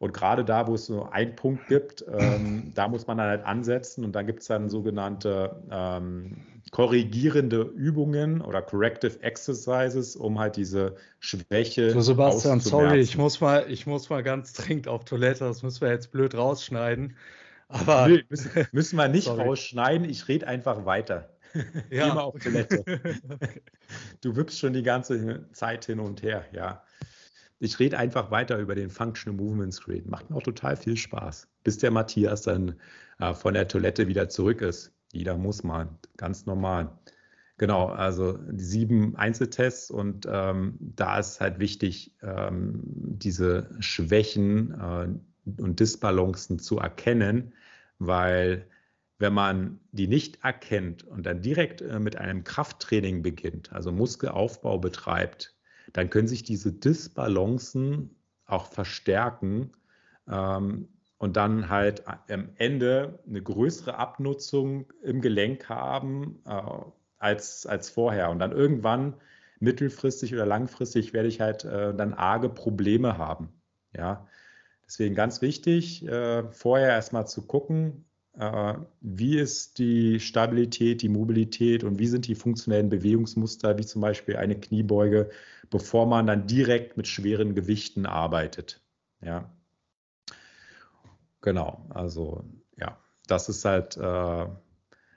Und gerade da, wo es nur einen Punkt gibt, ähm, da muss man dann halt ansetzen und dann gibt es dann sogenannte ähm, korrigierende Übungen oder Corrective Exercises, um halt diese Schwäche. So, Sebastian, sorry, ich muss, mal, ich muss mal ganz dringend auf Toilette, das müssen wir jetzt blöd rausschneiden. Aber Nö, müssen, müssen, wir nicht sorry. rausschneiden, ich rede einfach weiter. Ja. Immer auf Toilette. okay. Du wippst schon die ganze Zeit hin und her, ja ich rede einfach weiter über den Functional Movement Screen. Macht mir auch total viel Spaß, bis der Matthias dann äh, von der Toilette wieder zurück ist. Jeder muss mal, ganz normal. Genau, also die sieben Einzeltests und ähm, da ist halt wichtig, ähm, diese Schwächen äh, und Disbalancen zu erkennen, weil wenn man die nicht erkennt und dann direkt äh, mit einem Krafttraining beginnt, also Muskelaufbau betreibt, dann können sich diese Disbalancen auch verstärken ähm, und dann halt äh, am Ende eine größere Abnutzung im Gelenk haben äh, als, als vorher. Und dann irgendwann mittelfristig oder langfristig werde ich halt äh, dann arge Probleme haben. Ja, deswegen ganz wichtig, äh, vorher erstmal zu gucken, äh, wie ist die Stabilität, die Mobilität und wie sind die funktionellen Bewegungsmuster, wie zum Beispiel eine Kniebeuge, bevor man dann direkt mit schweren Gewichten arbeitet. Ja. Genau, also ja, das ist halt äh,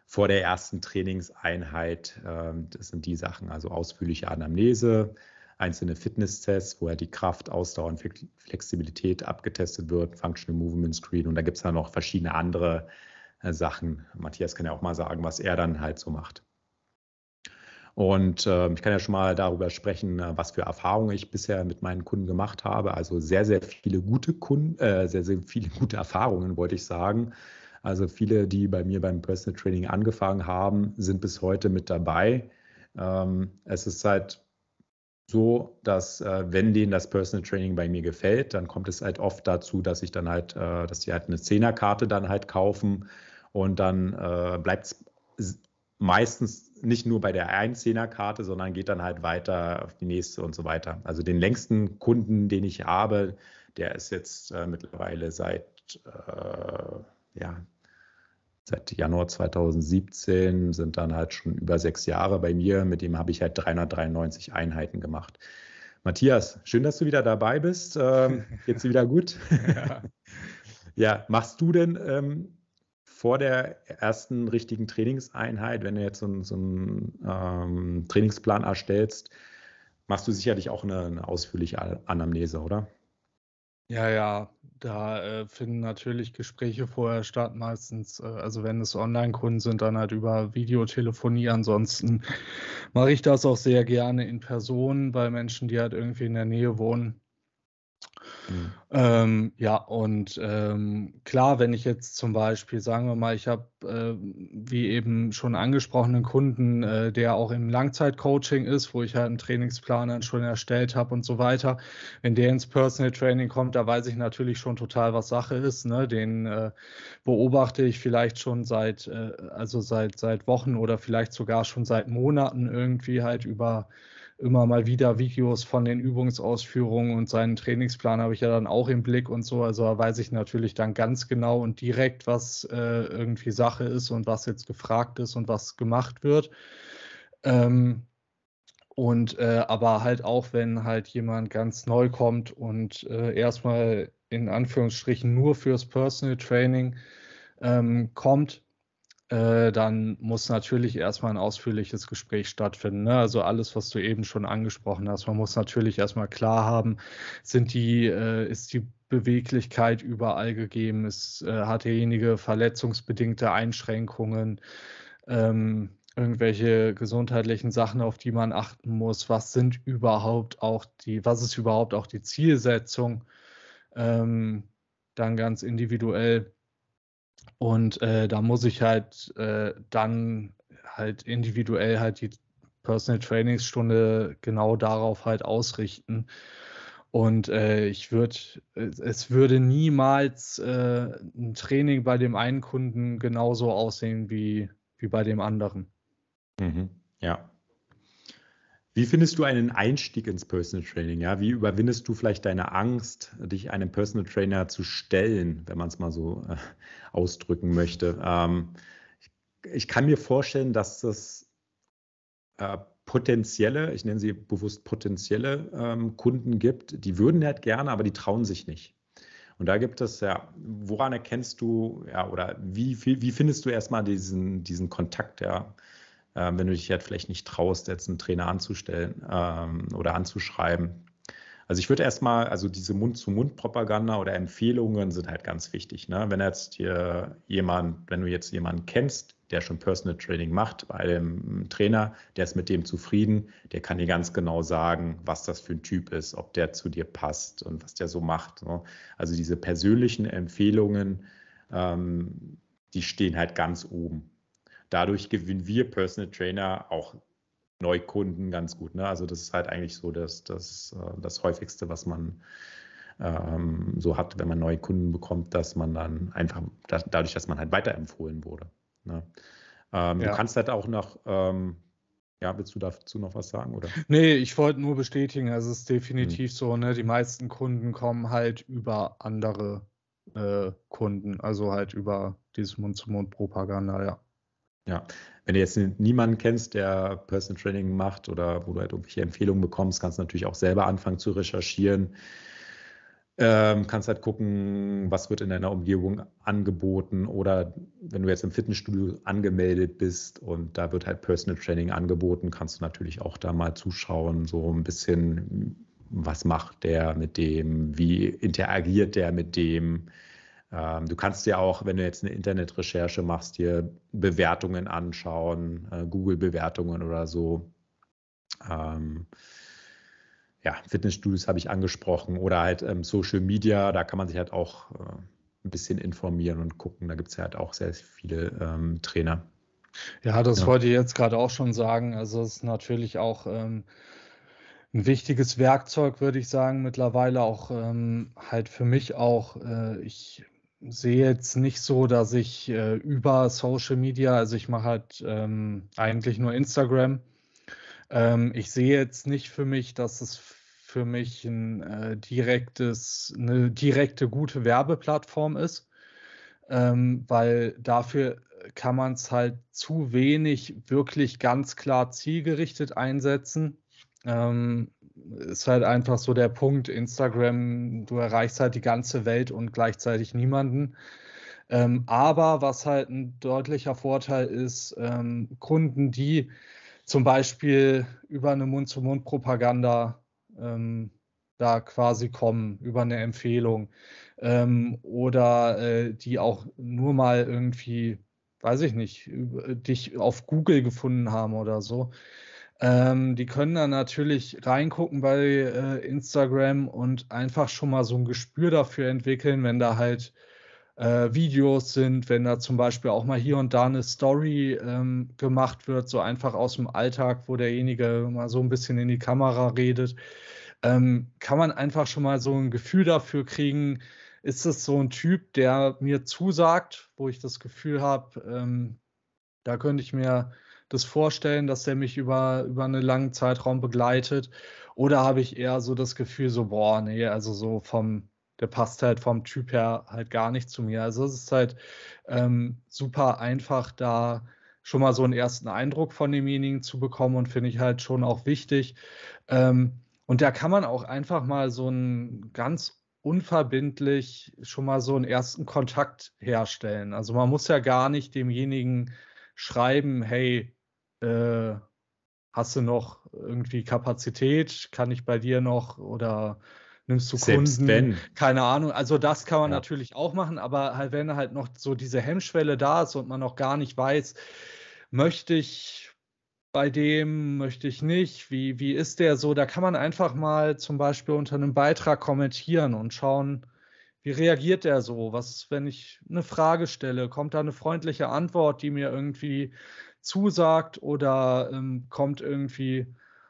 vor der ersten Trainingseinheit, äh, das sind die Sachen, also ausführliche Anamnese, einzelne Fitness-Tests, wo ja halt die Kraft, Ausdauer und Flexibilität abgetestet wird, Functional Movement Screen und da gibt es dann noch verschiedene andere äh, Sachen. Matthias kann ja auch mal sagen, was er dann halt so macht. Und äh, ich kann ja schon mal darüber sprechen, äh, was für Erfahrungen ich bisher mit meinen Kunden gemacht habe. Also sehr, sehr viele gute Kunden, äh, sehr, sehr viele gute Erfahrungen, wollte ich sagen. Also viele, die bei mir beim Personal Training angefangen haben, sind bis heute mit dabei. Ähm, es ist halt so, dass äh, wenn denen das Personal Training bei mir gefällt, dann kommt es halt oft dazu, dass ich dann halt, äh, dass die halt eine Zehnerkarte dann halt kaufen und dann äh, bleibt es meistens nicht nur bei der einen Zehnerkarte, sondern geht dann halt weiter auf die nächste und so weiter. Also den längsten Kunden, den ich habe, der ist jetzt äh, mittlerweile seit äh, ja, seit Januar 2017 sind dann halt schon über sechs Jahre bei mir. Mit dem habe ich halt 393 Einheiten gemacht. Matthias, schön, dass du wieder dabei bist. Ähm, geht's dir wieder gut? ja. ja. machst du denn ähm, vor der ersten richtigen Trainingseinheit, wenn du jetzt so, so einen ähm, Trainingsplan erstellst, machst du sicherlich auch eine, eine ausführliche Anamnese, oder? Ja, ja, da äh, finden natürlich Gespräche vorher statt, meistens, äh, also wenn es Online-Kunden sind, dann halt über Videotelefonie. Ansonsten mache ich das auch sehr gerne in Person bei Menschen, die halt irgendwie in der Nähe wohnen. Mhm. Ähm, ja, und ähm, klar, wenn ich jetzt zum Beispiel, sagen wir mal, ich habe, äh, wie eben schon angesprochenen Kunden, äh, der auch im Langzeitcoaching ist, wo ich halt einen Trainingsplan dann schon erstellt habe und so weiter, wenn der ins Personal Training kommt, da weiß ich natürlich schon total, was Sache ist. Ne? Den äh, beobachte ich vielleicht schon seit, äh, also seit, seit Wochen oder vielleicht sogar schon seit Monaten irgendwie halt über immer mal wieder Videos von den Übungsausführungen und seinen Trainingsplan habe ich ja dann auch im Blick und so. Also da weiß ich natürlich dann ganz genau und direkt, was äh, irgendwie Sache ist und was jetzt gefragt ist und was gemacht wird. Ähm, und äh, aber halt auch, wenn halt jemand ganz neu kommt und äh, erstmal in Anführungsstrichen nur fürs Personal Training ähm, kommt, äh, dann muss natürlich erstmal ein ausführliches Gespräch stattfinden. Ne? Also alles, was du eben schon angesprochen hast. Man muss natürlich erstmal klar haben, sind die, äh, ist die Beweglichkeit überall gegeben, ist, äh, hat derjenige verletzungsbedingte Einschränkungen, ähm, irgendwelche gesundheitlichen Sachen, auf die man achten muss, was sind überhaupt auch die, was ist überhaupt auch die Zielsetzung, ähm, dann ganz individuell. Und äh, da muss ich halt äh, dann halt individuell halt die Personal Trainingsstunde genau darauf halt ausrichten. Und äh, ich würde, es würde niemals äh, ein Training bei dem einen Kunden genauso aussehen wie, wie bei dem anderen. Mhm. Ja, wie findest du einen Einstieg ins Personal Training? Ja, wie überwindest du vielleicht deine Angst, dich einem Personal Trainer zu stellen, wenn man es mal so äh, ausdrücken möchte? Ähm, ich, ich, kann mir vorstellen, dass das äh, potenzielle, ich nenne sie bewusst potenzielle ähm, Kunden gibt, die würden halt gerne, aber die trauen sich nicht. Und da gibt es ja, woran erkennst du, ja, oder wie, wie findest du erstmal diesen, diesen Kontakt, ja, ähm, wenn du dich halt vielleicht nicht traust, jetzt einen Trainer anzustellen ähm, oder anzuschreiben. Also ich würde erstmal, also diese Mund-zu-Mund-Propaganda oder Empfehlungen sind halt ganz wichtig. Ne? Wenn jetzt hier jemand, wenn du jetzt jemanden kennst, der schon Personal Training macht bei einem Trainer, der ist mit dem zufrieden, der kann dir ganz genau sagen, was das für ein Typ ist, ob der zu dir passt und was der so macht. Ne? Also diese persönlichen Empfehlungen, ähm, die stehen halt ganz oben dadurch gewinnen wir Personal Trainer auch Neukunden ganz gut. Ne? Also das ist halt eigentlich so das, das, äh, das häufigste, was man ähm, so hat, wenn man neue Kunden bekommt, dass man dann einfach da, dadurch, dass man halt weiterempfohlen wurde. Ne? Ähm, ja. Du kannst halt auch noch, ähm, ja, willst du dazu noch was sagen? Oder? Nee, ich wollte nur bestätigen, also es ist hm. definitiv hm. so, ne? die meisten Kunden kommen halt über andere äh, Kunden, also halt über dieses Mund-zu-Mund-Propaganda, ja. Ja, wenn du jetzt niemanden kennst, der Personal Training macht oder wo du halt irgendwelche Empfehlungen bekommst, kannst du natürlich auch selber anfangen zu recherchieren. Ähm, kannst halt gucken, was wird in deiner Umgebung angeboten oder wenn du jetzt im Fitnessstudio angemeldet bist und da wird halt Personal Training angeboten, kannst du natürlich auch da mal zuschauen, so ein bisschen, was macht der mit dem, wie interagiert der mit dem, ähm, du kannst dir auch, wenn du jetzt eine Internetrecherche machst, dir Bewertungen anschauen, äh, Google-Bewertungen oder so. Ähm, ja, Fitnessstudios habe ich angesprochen oder halt ähm, Social Media, da kann man sich halt auch äh, ein bisschen informieren und gucken. Da gibt es ja halt auch sehr viele ähm, Trainer. Ja, das ja. wollte ich jetzt gerade auch schon sagen. Also es ist natürlich auch ähm, ein wichtiges Werkzeug, würde ich sagen, mittlerweile auch ähm, halt für mich auch. Äh, ich sehe jetzt nicht so, dass ich äh, über Social Media, also ich mache halt ähm, eigentlich nur Instagram. Ähm, ich sehe jetzt nicht für mich, dass es für mich ein äh, direktes, eine direkte gute Werbeplattform ist, ähm, weil dafür kann man es halt zu wenig wirklich ganz klar zielgerichtet einsetzen. Ähm, ist halt einfach so der Punkt, Instagram, du erreichst halt die ganze Welt und gleichzeitig niemanden. Ähm, aber was halt ein deutlicher Vorteil ist, ähm, Kunden, die zum Beispiel über eine Mund-zu-Mund-Propaganda ähm, da quasi kommen, über eine Empfehlung ähm, oder äh, die auch nur mal irgendwie, weiß ich nicht, über, dich auf Google gefunden haben oder so, ähm, die können dann natürlich reingucken bei äh, Instagram und einfach schon mal so ein Gespür dafür entwickeln, wenn da halt äh, Videos sind, wenn da zum Beispiel auch mal hier und da eine Story ähm, gemacht wird, so einfach aus dem Alltag, wo derjenige mal so ein bisschen in die Kamera redet, ähm, kann man einfach schon mal so ein Gefühl dafür kriegen, ist es so ein Typ, der mir zusagt, wo ich das Gefühl habe, ähm, da könnte ich mir das vorstellen, dass der mich über, über einen langen Zeitraum begleitet? Oder habe ich eher so das Gefühl, so, boah, nee, also so vom, der passt halt vom Typ her halt gar nicht zu mir. Also es ist halt ähm, super einfach, da schon mal so einen ersten Eindruck von demjenigen zu bekommen und finde ich halt schon auch wichtig. Ähm, und da kann man auch einfach mal so einen ganz unverbindlich schon mal so einen ersten Kontakt herstellen. Also man muss ja gar nicht demjenigen schreiben, hey, äh, hast du noch irgendwie Kapazität? Kann ich bei dir noch oder nimmst du Selbst Kunden? Wenn. Keine Ahnung. Also das kann man ja. natürlich auch machen, aber halt, wenn halt noch so diese Hemmschwelle da ist und man noch gar nicht weiß, möchte ich bei dem, möchte ich nicht, wie, wie ist der so? Da kann man einfach mal zum Beispiel unter einem Beitrag kommentieren und schauen, wie reagiert der so? Was, wenn ich eine Frage stelle? Kommt da eine freundliche Antwort, die mir irgendwie zusagt oder ähm, kommt irgendwie,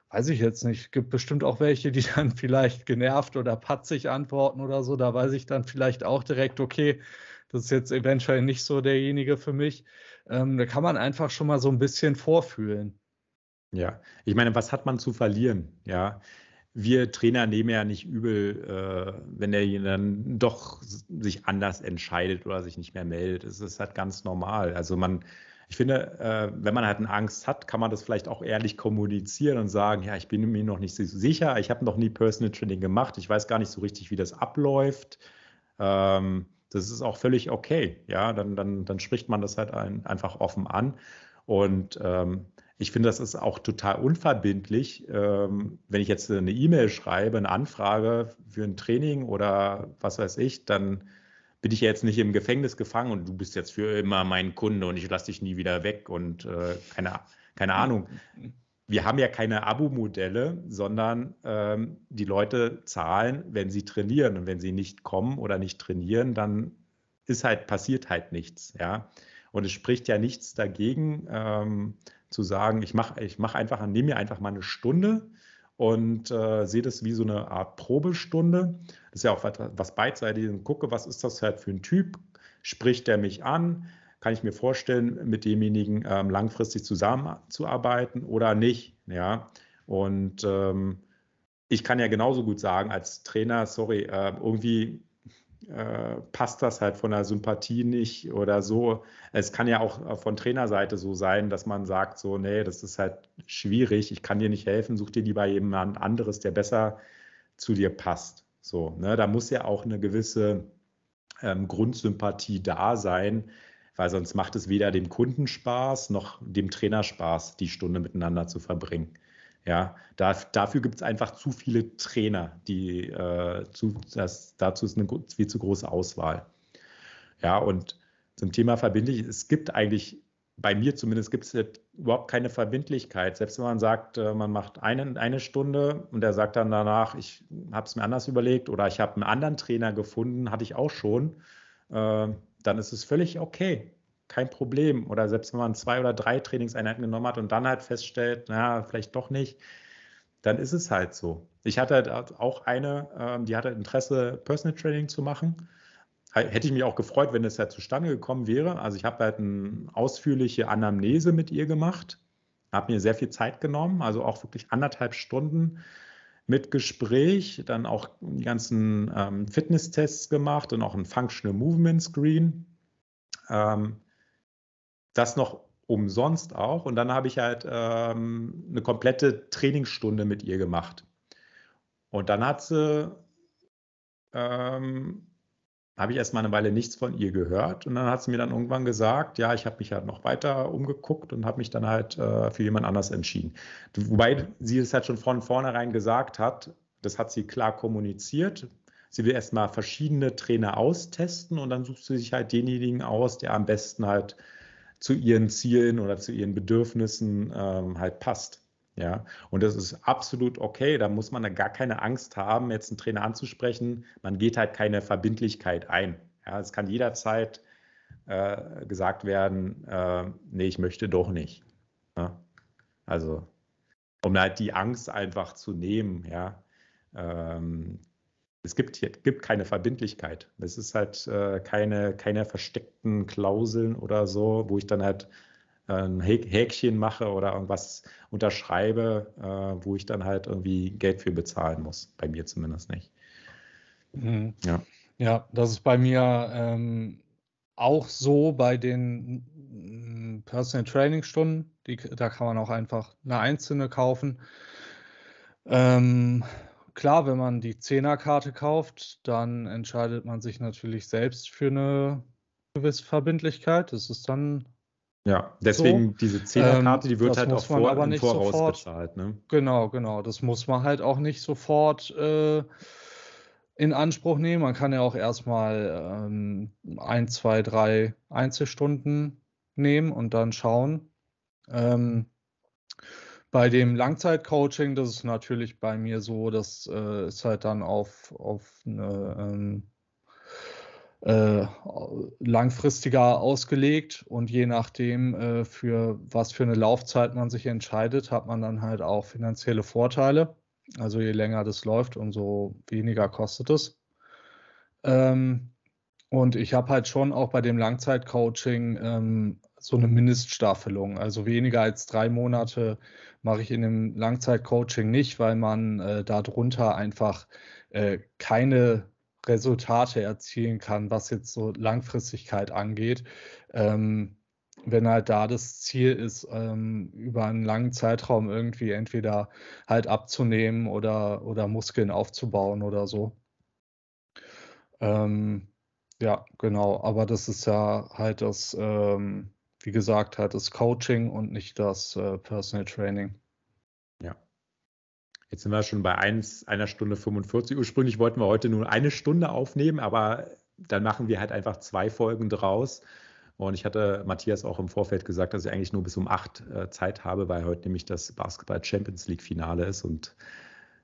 weiß ich jetzt nicht, gibt bestimmt auch welche, die dann vielleicht genervt oder patzig antworten oder so. Da weiß ich dann vielleicht auch direkt, okay, das ist jetzt eventuell nicht so derjenige für mich. Ähm, da kann man einfach schon mal so ein bisschen vorfühlen. Ja, ich meine, was hat man zu verlieren? Ja, wir Trainer nehmen ja nicht übel, äh, wenn derjenige dann doch sich anders entscheidet oder sich nicht mehr meldet. Es ist halt ganz normal. Also man, ich finde, äh, wenn man halt eine Angst hat, kann man das vielleicht auch ehrlich kommunizieren und sagen, ja, ich bin mir noch nicht so sicher, ich habe noch nie Personal Training gemacht, ich weiß gar nicht so richtig, wie das abläuft. Ähm, das ist auch völlig okay. Ja, dann, dann, dann spricht man das halt einfach offen an. Und ähm, ich finde, das ist auch total unverbindlich. Ähm, wenn ich jetzt eine E-Mail schreibe, eine Anfrage für ein Training oder was weiß ich, dann bin ich ja jetzt nicht im Gefängnis gefangen und du bist jetzt für immer mein Kunde und ich lasse dich nie wieder weg und äh, keine, keine Ahnung. Wir haben ja keine Abo-Modelle, sondern ähm, die Leute zahlen, wenn sie trainieren. Und wenn sie nicht kommen oder nicht trainieren, dann ist halt, passiert halt nichts, ja. Und es spricht ja nichts dagegen, ähm, zu sagen, ich mache ich mach einfach, nehme mir einfach mal eine Stunde und äh, sehe das wie so eine Art Probestunde das ist ja auch was beidseitiges und gucke, was ist das halt für ein Typ, spricht der mich an, kann ich mir vorstellen, mit demjenigen ähm, langfristig zusammenzuarbeiten oder nicht, ja, und ähm, ich kann ja genauso gut sagen als Trainer, sorry, äh, irgendwie äh, passt das halt von der Sympathie nicht oder so. Es kann ja auch äh, von Trainerseite so sein, dass man sagt, so, nee, das ist halt schwierig, ich kann dir nicht helfen, such dir lieber jemand anderes, der besser zu dir passt. So, ne, da muss ja auch eine gewisse ähm, Grundsympathie da sein, weil sonst macht es weder dem Kunden Spaß noch dem Trainer Spaß, die Stunde miteinander zu verbringen. Ja, da, dafür gibt es einfach zu viele Trainer, die äh, zu, das, dazu ist eine viel zu große Auswahl. Ja, und zum Thema verbindlich, es gibt eigentlich bei mir zumindest gibt es überhaupt keine Verbindlichkeit. Selbst wenn man sagt, äh, man macht eine, eine Stunde und er sagt dann danach, ich habe es mir anders überlegt oder ich habe einen anderen Trainer gefunden, hatte ich auch schon, äh, dann ist es völlig okay. Kein Problem. Oder selbst wenn man zwei oder drei Trainingseinheiten genommen hat und dann halt feststellt, na, vielleicht doch nicht, dann ist es halt so. Ich hatte halt auch eine, ähm, die hatte Interesse, Personal Training zu machen hätte ich mich auch gefreut, wenn es ja zustande gekommen wäre. Also ich habe halt eine ausführliche Anamnese mit ihr gemacht, habe mir sehr viel Zeit genommen, also auch wirklich anderthalb Stunden mit Gespräch, dann auch die ganzen ähm, Fitnesstests gemacht und auch ein Functional Movement Screen. Ähm, das noch umsonst auch. Und dann habe ich halt ähm, eine komplette Trainingsstunde mit ihr gemacht. Und dann hat sie ähm, habe ich erst mal eine Weile nichts von ihr gehört. Und dann hat sie mir dann irgendwann gesagt, ja, ich habe mich halt noch weiter umgeguckt und habe mich dann halt äh, für jemand anders entschieden. Wobei sie es halt schon von vornherein gesagt hat, das hat sie klar kommuniziert. Sie will erst mal verschiedene Trainer austesten und dann sucht sie sich halt denjenigen aus, der am besten halt zu ihren Zielen oder zu ihren Bedürfnissen ähm, halt passt. Ja, und das ist absolut okay. Da muss man da gar keine Angst haben, jetzt einen Trainer anzusprechen. Man geht halt keine Verbindlichkeit ein. Ja, es kann jederzeit äh, gesagt werden, äh, nee, ich möchte doch nicht. Ja? Also, um halt die Angst einfach zu nehmen, ja. Ähm, es gibt, hier, gibt keine Verbindlichkeit. Es ist halt äh, keine, keine versteckten Klauseln oder so, wo ich dann halt ein Häkchen mache oder irgendwas unterschreibe, äh, wo ich dann halt irgendwie Geld für bezahlen muss. Bei mir zumindest nicht. Mhm. Ja. ja, das ist bei mir ähm, auch so bei den mm, Personal Training Stunden. Die, da kann man auch einfach eine einzelne kaufen. Ähm, klar, wenn man die Zehnerkarte kauft, dann entscheidet man sich natürlich selbst für eine gewisse Verbindlichkeit. Das ist dann ja, deswegen so. diese karte die ähm, wird halt auch vor, aber nicht Voraus sofort, bezahlt. Ne? Genau, genau. Das muss man halt auch nicht sofort äh, in Anspruch nehmen. Man kann ja auch erstmal ähm, ein, zwei, drei Einzelstunden nehmen und dann schauen. Ähm, bei dem Langzeitcoaching, das ist natürlich bei mir so, das äh, ist halt dann auf, auf eine ähm, äh, langfristiger ausgelegt und je nachdem, äh, für was für eine Laufzeit man sich entscheidet, hat man dann halt auch finanzielle Vorteile. Also je länger das läuft, umso weniger kostet es. Ähm, und ich habe halt schon auch bei dem Langzeitcoaching ähm, so eine Mindeststaffelung. Also weniger als drei Monate mache ich in dem Langzeitcoaching nicht, weil man äh, darunter einfach äh, keine Resultate erzielen kann, was jetzt so Langfristigkeit angeht. Ähm, wenn halt da das Ziel ist, ähm, über einen langen Zeitraum irgendwie entweder halt abzunehmen oder, oder Muskeln aufzubauen oder so. Ähm, ja, genau. Aber das ist ja halt das, ähm, wie gesagt, halt das Coaching und nicht das äh, Personal Training. Jetzt sind wir schon bei 1, einer Stunde 45. Ursprünglich wollten wir heute nur eine Stunde aufnehmen, aber dann machen wir halt einfach zwei Folgen draus. Und ich hatte Matthias auch im Vorfeld gesagt, dass ich eigentlich nur bis um 8 äh, Zeit habe, weil heute nämlich das Basketball Champions League Finale ist. Und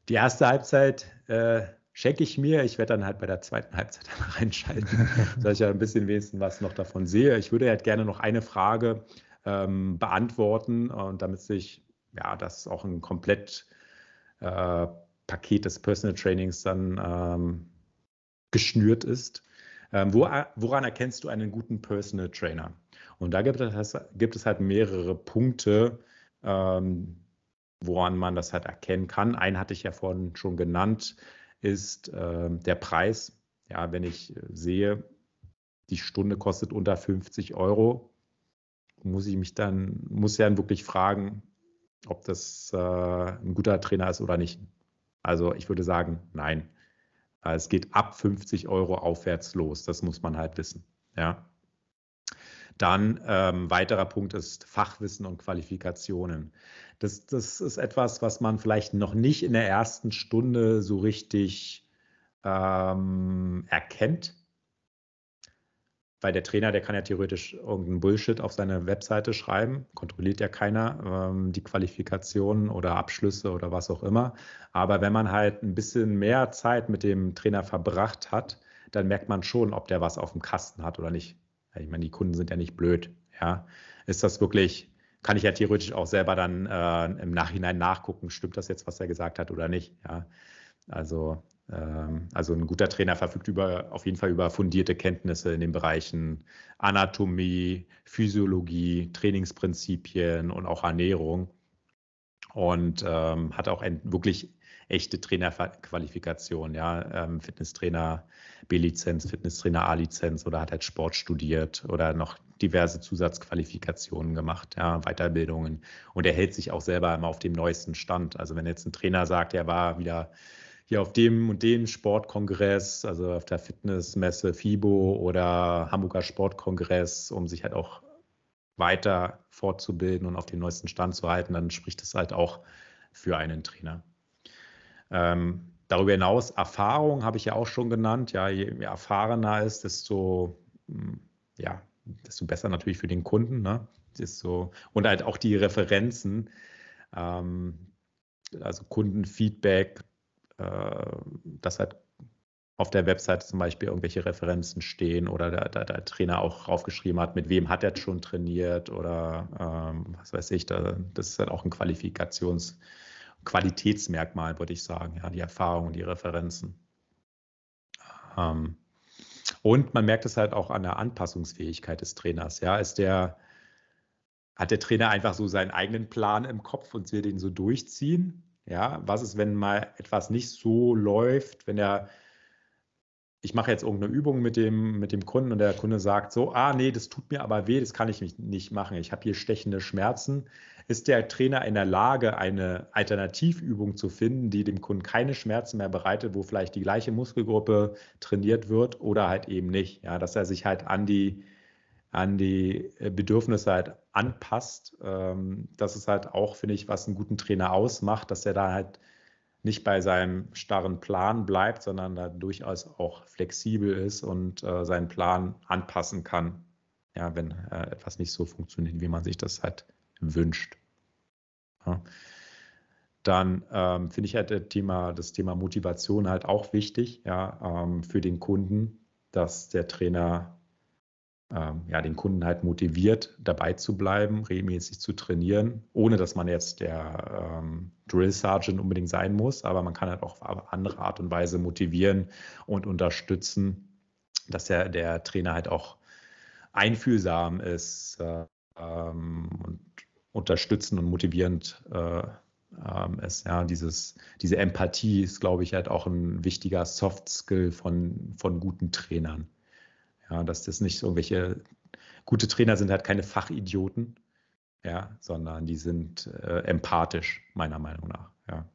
die erste Halbzeit äh, schenke ich mir. Ich werde dann halt bei der zweiten Halbzeit reinschalten, dass ich ja ein bisschen wenigstens was noch davon sehe. Ich würde halt gerne noch eine Frage ähm, beantworten und damit sich ja das auch ein komplett äh, Paket des Personal Trainings dann ähm, geschnürt ist. Ähm, wo, äh, woran erkennst du einen guten Personal Trainer? Und da gibt es, gibt es halt mehrere Punkte, ähm, woran man das halt erkennen kann. Einen hatte ich ja vorhin schon genannt, ist äh, der Preis. Ja, wenn ich äh, sehe, die Stunde kostet unter 50 Euro, muss ich mich dann, muss ja dann wirklich fragen, ob das äh, ein guter Trainer ist oder nicht. Also ich würde sagen, nein. Äh, es geht ab 50 Euro aufwärts los. Das muss man halt wissen. Ja. Dann ähm, weiterer Punkt ist Fachwissen und Qualifikationen. Das, das ist etwas, was man vielleicht noch nicht in der ersten Stunde so richtig ähm, erkennt weil der Trainer, der kann ja theoretisch irgendeinen Bullshit auf seine Webseite schreiben, kontrolliert ja keiner ähm, die Qualifikationen oder Abschlüsse oder was auch immer. Aber wenn man halt ein bisschen mehr Zeit mit dem Trainer verbracht hat, dann merkt man schon, ob der was auf dem Kasten hat oder nicht. Ich meine, die Kunden sind ja nicht blöd. Ja, ist das wirklich? Kann ich ja theoretisch auch selber dann äh, im Nachhinein nachgucken, stimmt das jetzt, was er gesagt hat oder nicht? Ja, also ähm, also ein guter Trainer verfügt über, auf jeden Fall über fundierte Kenntnisse in den Bereichen Anatomie, Physiologie, Trainingsprinzipien und auch Ernährung und ähm, hat auch ein, wirklich echte Trainerqualifikation, ja, ähm, Fitnesstrainer B-Lizenz, Fitnesstrainer A-Lizenz oder hat halt Sport studiert oder noch diverse Zusatzqualifikationen gemacht, ja, Weiterbildungen und er hält sich auch selber immer auf dem neuesten Stand. Also wenn jetzt ein Trainer sagt, er war wieder hier auf dem und dem Sportkongress, also auf der Fitnessmesse FIBO oder Hamburger Sportkongress, um sich halt auch weiter fortzubilden und auf den neuesten Stand zu halten, dann spricht das halt auch für einen Trainer. Ähm, darüber hinaus, Erfahrung habe ich ja auch schon genannt. Ja, je erfahrener ist, desto, hm, ja, desto besser natürlich für den Kunden. Ne? Desto, und halt auch die Referenzen, ähm, also Kundenfeedback, äh, dass halt auf der Website zum Beispiel irgendwelche Referenzen stehen oder der, der, der, Trainer auch draufgeschrieben hat, mit wem hat er schon trainiert oder ähm, was weiß ich. Da, das ist halt auch ein Qualifikations-, Qualitätsmerkmal, würde ich sagen, ja, die Erfahrung und die Referenzen. Ähm, und man merkt es halt auch an der Anpassungsfähigkeit des Trainers. Ja, ist der, hat der Trainer einfach so seinen eigenen Plan im Kopf und will den so durchziehen? Ja, was ist, wenn mal etwas nicht so läuft, wenn der, ich mache jetzt irgendeine Übung mit dem, mit dem Kunden und der Kunde sagt so, ah nee, das tut mir aber weh, das kann ich nicht machen, ich habe hier stechende Schmerzen. Ist der Trainer in der Lage, eine Alternativübung zu finden, die dem Kunden keine Schmerzen mehr bereitet, wo vielleicht die gleiche Muskelgruppe trainiert wird oder halt eben nicht? Ja, dass er sich halt an die, an die Bedürfnisse halt anpasst. Ähm, das ist halt auch, finde ich, was einen guten Trainer ausmacht, dass er da halt nicht bei seinem starren Plan bleibt, sondern da durchaus auch flexibel ist und äh, seinen Plan anpassen kann, ja, wenn äh, etwas nicht so funktioniert, wie man sich das halt wünscht. Ja. Dann ähm, finde ich halt das Thema, das Thema Motivation halt auch wichtig ja, ähm, für den Kunden, dass der Trainer ähm, ja, den Kunden halt motiviert, dabei zu bleiben, regelmäßig zu trainieren, ohne dass man jetzt der ähm, Drill Sergeant unbedingt sein muss, aber man kann halt auch auf andere Art und Weise motivieren und unterstützen, dass der, der Trainer halt auch einfühlsam ist äh, ähm, und unterstützend und motivierend äh, ähm, ist. Ja, dieses, diese Empathie ist, glaube ich, halt auch ein wichtiger Soft Skill von, von guten Trainern. Ja, dass das nicht irgendwelche gute Trainer sind halt keine Fachidioten, ja, sondern die sind äh, empathisch, meiner Meinung nach. Ja.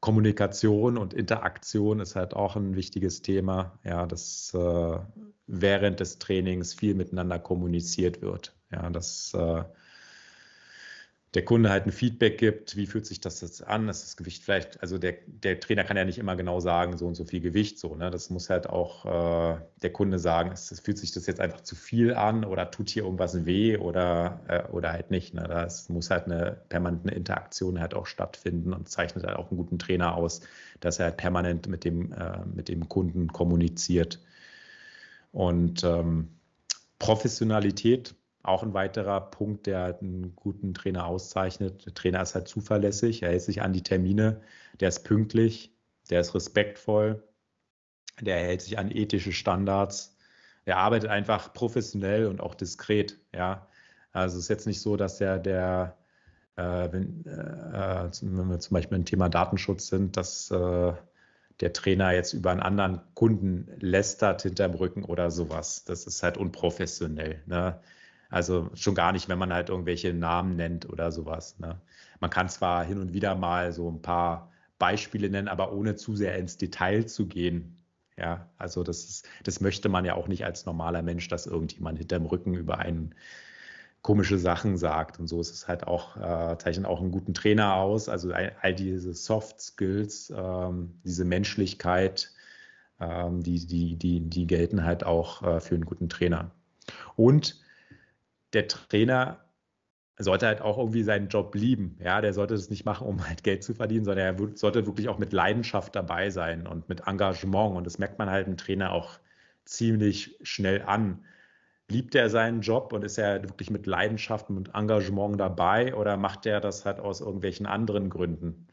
Kommunikation und Interaktion ist halt auch ein wichtiges Thema, ja, dass äh, während des Trainings viel miteinander kommuniziert wird. Ja, dass äh, der Kunde halt ein Feedback gibt, wie fühlt sich das jetzt an, ist das Gewicht vielleicht, also der, der Trainer kann ja nicht immer genau sagen, so und so viel Gewicht, so, ne? Das muss halt auch äh, der Kunde sagen, ist, fühlt sich das jetzt einfach zu viel an oder tut hier irgendwas weh oder, äh, oder halt nicht. Ne? Das muss halt eine permanente Interaktion halt auch stattfinden und zeichnet halt auch einen guten Trainer aus, dass er halt permanent mit dem, äh, mit dem Kunden kommuniziert. Und ähm, Professionalität auch ein weiterer Punkt, der einen guten Trainer auszeichnet. Der Trainer ist halt zuverlässig, er hält sich an die Termine, der ist pünktlich, der ist respektvoll, der hält sich an ethische Standards, der arbeitet einfach professionell und auch diskret. Ja, also es ist jetzt nicht so, dass der, der äh, wenn, äh, wenn, wir zum Beispiel im Thema Datenschutz sind, dass äh, der Trainer jetzt über einen anderen Kunden lästert hinterm Rücken oder sowas. Das ist halt unprofessionell. Ne? Also schon gar nicht, wenn man halt irgendwelche Namen nennt oder sowas. Ne? Man kann zwar hin und wieder mal so ein paar Beispiele nennen, aber ohne zu sehr ins Detail zu gehen. Ja, also das ist, das möchte man ja auch nicht als normaler Mensch, dass irgendjemand hinterm Rücken über einen komische Sachen sagt. Und so ist es halt auch, äh, zeichnet auch einen guten Trainer aus. Also all, diese Soft Skills, ähm, diese Menschlichkeit, ähm, die, die, die, die gelten halt auch äh, für einen guten Trainer. Und der Trainer sollte halt auch irgendwie seinen Job lieben. Ja, der sollte das nicht machen, um halt Geld zu verdienen, sondern er sollte wirklich auch mit Leidenschaft dabei sein und mit Engagement. Und das merkt man halt im Trainer auch ziemlich schnell an. Liebt er seinen Job und ist er wirklich mit Leidenschaft und Engagement dabei oder macht er das halt aus irgendwelchen anderen Gründen?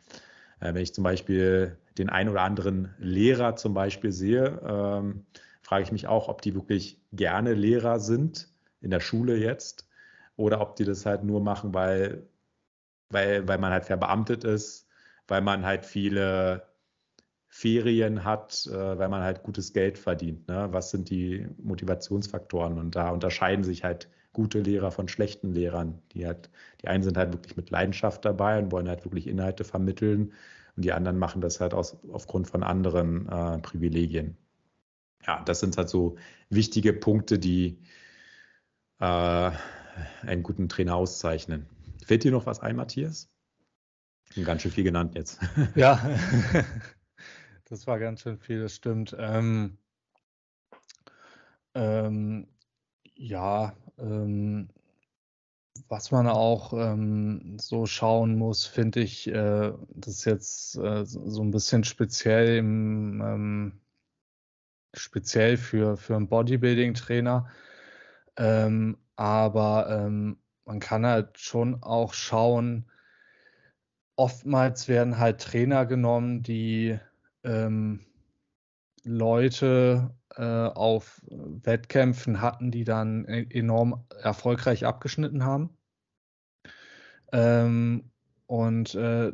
Äh, wenn ich zum Beispiel den einen oder anderen Lehrer zum Beispiel sehe, ähm, frage ich mich auch, ob die wirklich gerne Lehrer sind in der Schule jetzt oder ob die das halt nur machen, weil, weil, weil man halt verbeamtet ist, weil man halt viele Ferien hat, äh, weil man halt gutes Geld verdient. Ne? Was sind die Motivationsfaktoren? Und da unterscheiden sich halt gute Lehrer von schlechten Lehrern. Die, halt, die einen sind halt wirklich mit Leidenschaft dabei und wollen halt wirklich Inhalte vermitteln. Und die anderen machen das halt aus, aufgrund von anderen äh, Privilegien. Ja, das sind halt so wichtige Punkte, die, äh, einen guten Trainer auszeichnen. Fällt dir noch was ein, Matthias? Ganz schön viel genannt jetzt. Ja, das war ganz schön viel, das stimmt. Ähm, ähm, ja, ähm, was man auch ähm, so schauen muss, finde ich, äh, das ist jetzt äh, so ein bisschen speziell im, ähm, speziell für, für einen Bodybuilding-Trainer, ähm, aber ähm, man kann halt schon auch schauen, oftmals werden halt Trainer genommen, die ähm, Leute äh, auf Wettkämpfen hatten, die dann e-, enorm erfolgreich abgeschnitten haben. Ähm, und äh,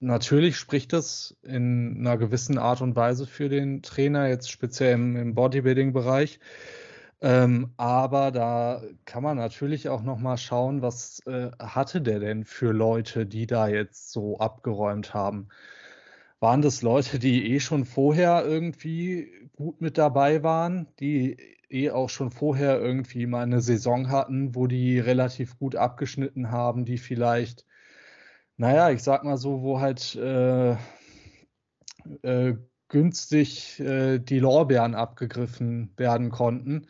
natürlich spricht das in einer gewissen Art und Weise für den Trainer, jetzt speziell im, im Bodybuilding-Bereich. Ähm, aber da kann man natürlich auch noch mal schauen, was äh, hatte der denn für Leute, die da jetzt so abgeräumt haben? Waren das Leute, die eh schon vorher irgendwie gut mit dabei waren, die eh auch schon vorher irgendwie mal eine Saison hatten, wo die relativ gut abgeschnitten haben, die vielleicht, naja, ich sag mal so, wo halt äh, äh, günstig äh, die Lorbeeren abgegriffen werden konnten.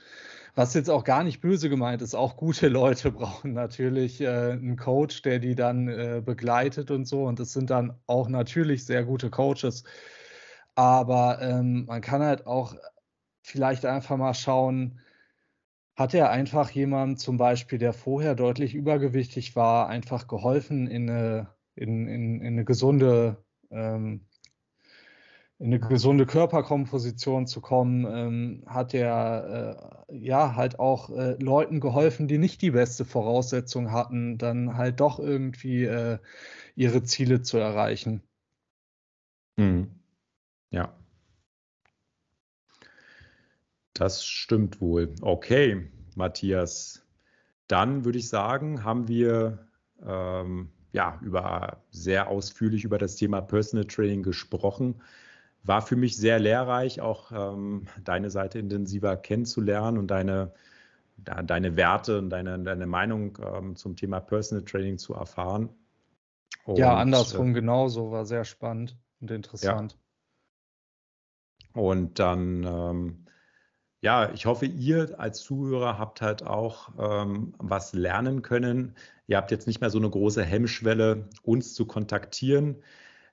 Was jetzt auch gar nicht böse gemeint ist, auch gute Leute brauchen natürlich äh, einen Coach, der die dann äh, begleitet und so. Und es sind dann auch natürlich sehr gute Coaches. Aber ähm, man kann halt auch vielleicht einfach mal schauen, hat er einfach jemand zum Beispiel, der vorher deutlich übergewichtig war, einfach geholfen, in eine, in, in, in eine gesunde ähm, in eine gesunde Körperkomposition zu kommen, ähm, hat er äh, ja halt auch äh, Leuten geholfen, die nicht die beste Voraussetzung hatten, dann halt doch irgendwie äh, ihre Ziele zu erreichen. Mhm. Ja. Das stimmt wohl. Okay, Matthias. Dann würde ich sagen, haben wir ähm, ja über sehr ausführlich über das Thema Personal Training gesprochen war für mich sehr lehrreich, auch ähm, deine Seite intensiver kennenzulernen und deine, deine Werte und deine, deine Meinung ähm, zum Thema Personal Training zu erfahren. Und, ja, andersrum äh, genauso, war sehr spannend und interessant. Ja. Und dann, ähm, ja, ich hoffe, ihr als Zuhörer habt halt auch ähm, was lernen können. Ihr habt jetzt nicht mehr so eine große Hemmschwelle, uns zu kontaktieren.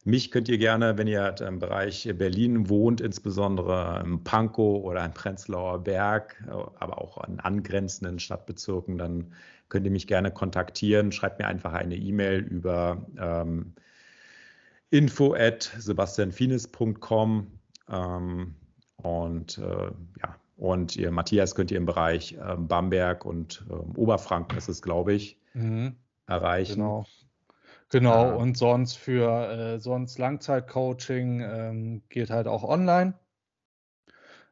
Mich könnt ihr gerne, wenn ihr halt im Bereich Berlin wohnt, insbesondere im Pankow oder im Prenzlauer Berg, aber auch an angrenzenden Stadtbezirken, dann könnt ihr mich gerne kontaktieren. Schreibt mir einfach eine E-Mail über ähm, info at sebastianfines.com ähm, und äh, ja, und ihr Matthias könnt ihr im Bereich äh, Bamberg und äh, Oberfranken ist glaube ich, mhm. erreichen. Genau. Genau, ah. und sonst für äh, sonst Langzeitcoaching ähm, geht halt auch online.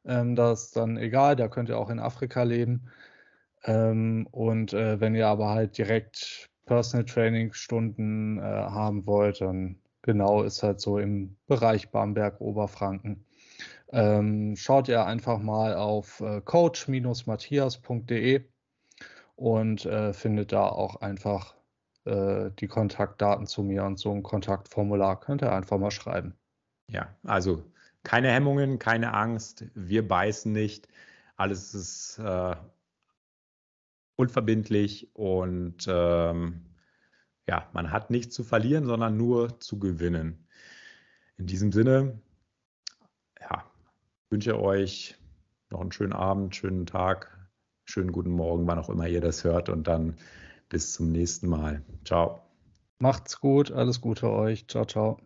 Ähm, das ist dann egal, da könnt ihr auch in Afrika leben. Ähm, und äh, wenn ihr aber halt direkt Personal Training Stunden äh, haben wollt, dann genau ist halt so im Bereich Bamberg, Oberfranken. Ähm, schaut ihr einfach mal auf äh, coach-matthias.de und äh, findet da auch einfach äh, die Kontaktdaten zu mir und so ein Kontaktformular könnt ihr einfach mal schreiben. Ja, also keine Hemmungen, keine Angst, wir beißen nicht, alles ist äh, unverbindlich und ähm, ja, man hat nichts zu verlieren, sondern nur zu gewinnen. In diesem Sinne, ja, wünsche euch noch einen schönen Abend, schönen Tag, schönen guten Morgen, wann auch immer ihr das hört und dann bis zum nächsten Mal. Ciao. Macht's gut, alles Gute euch. Ciao, ciao.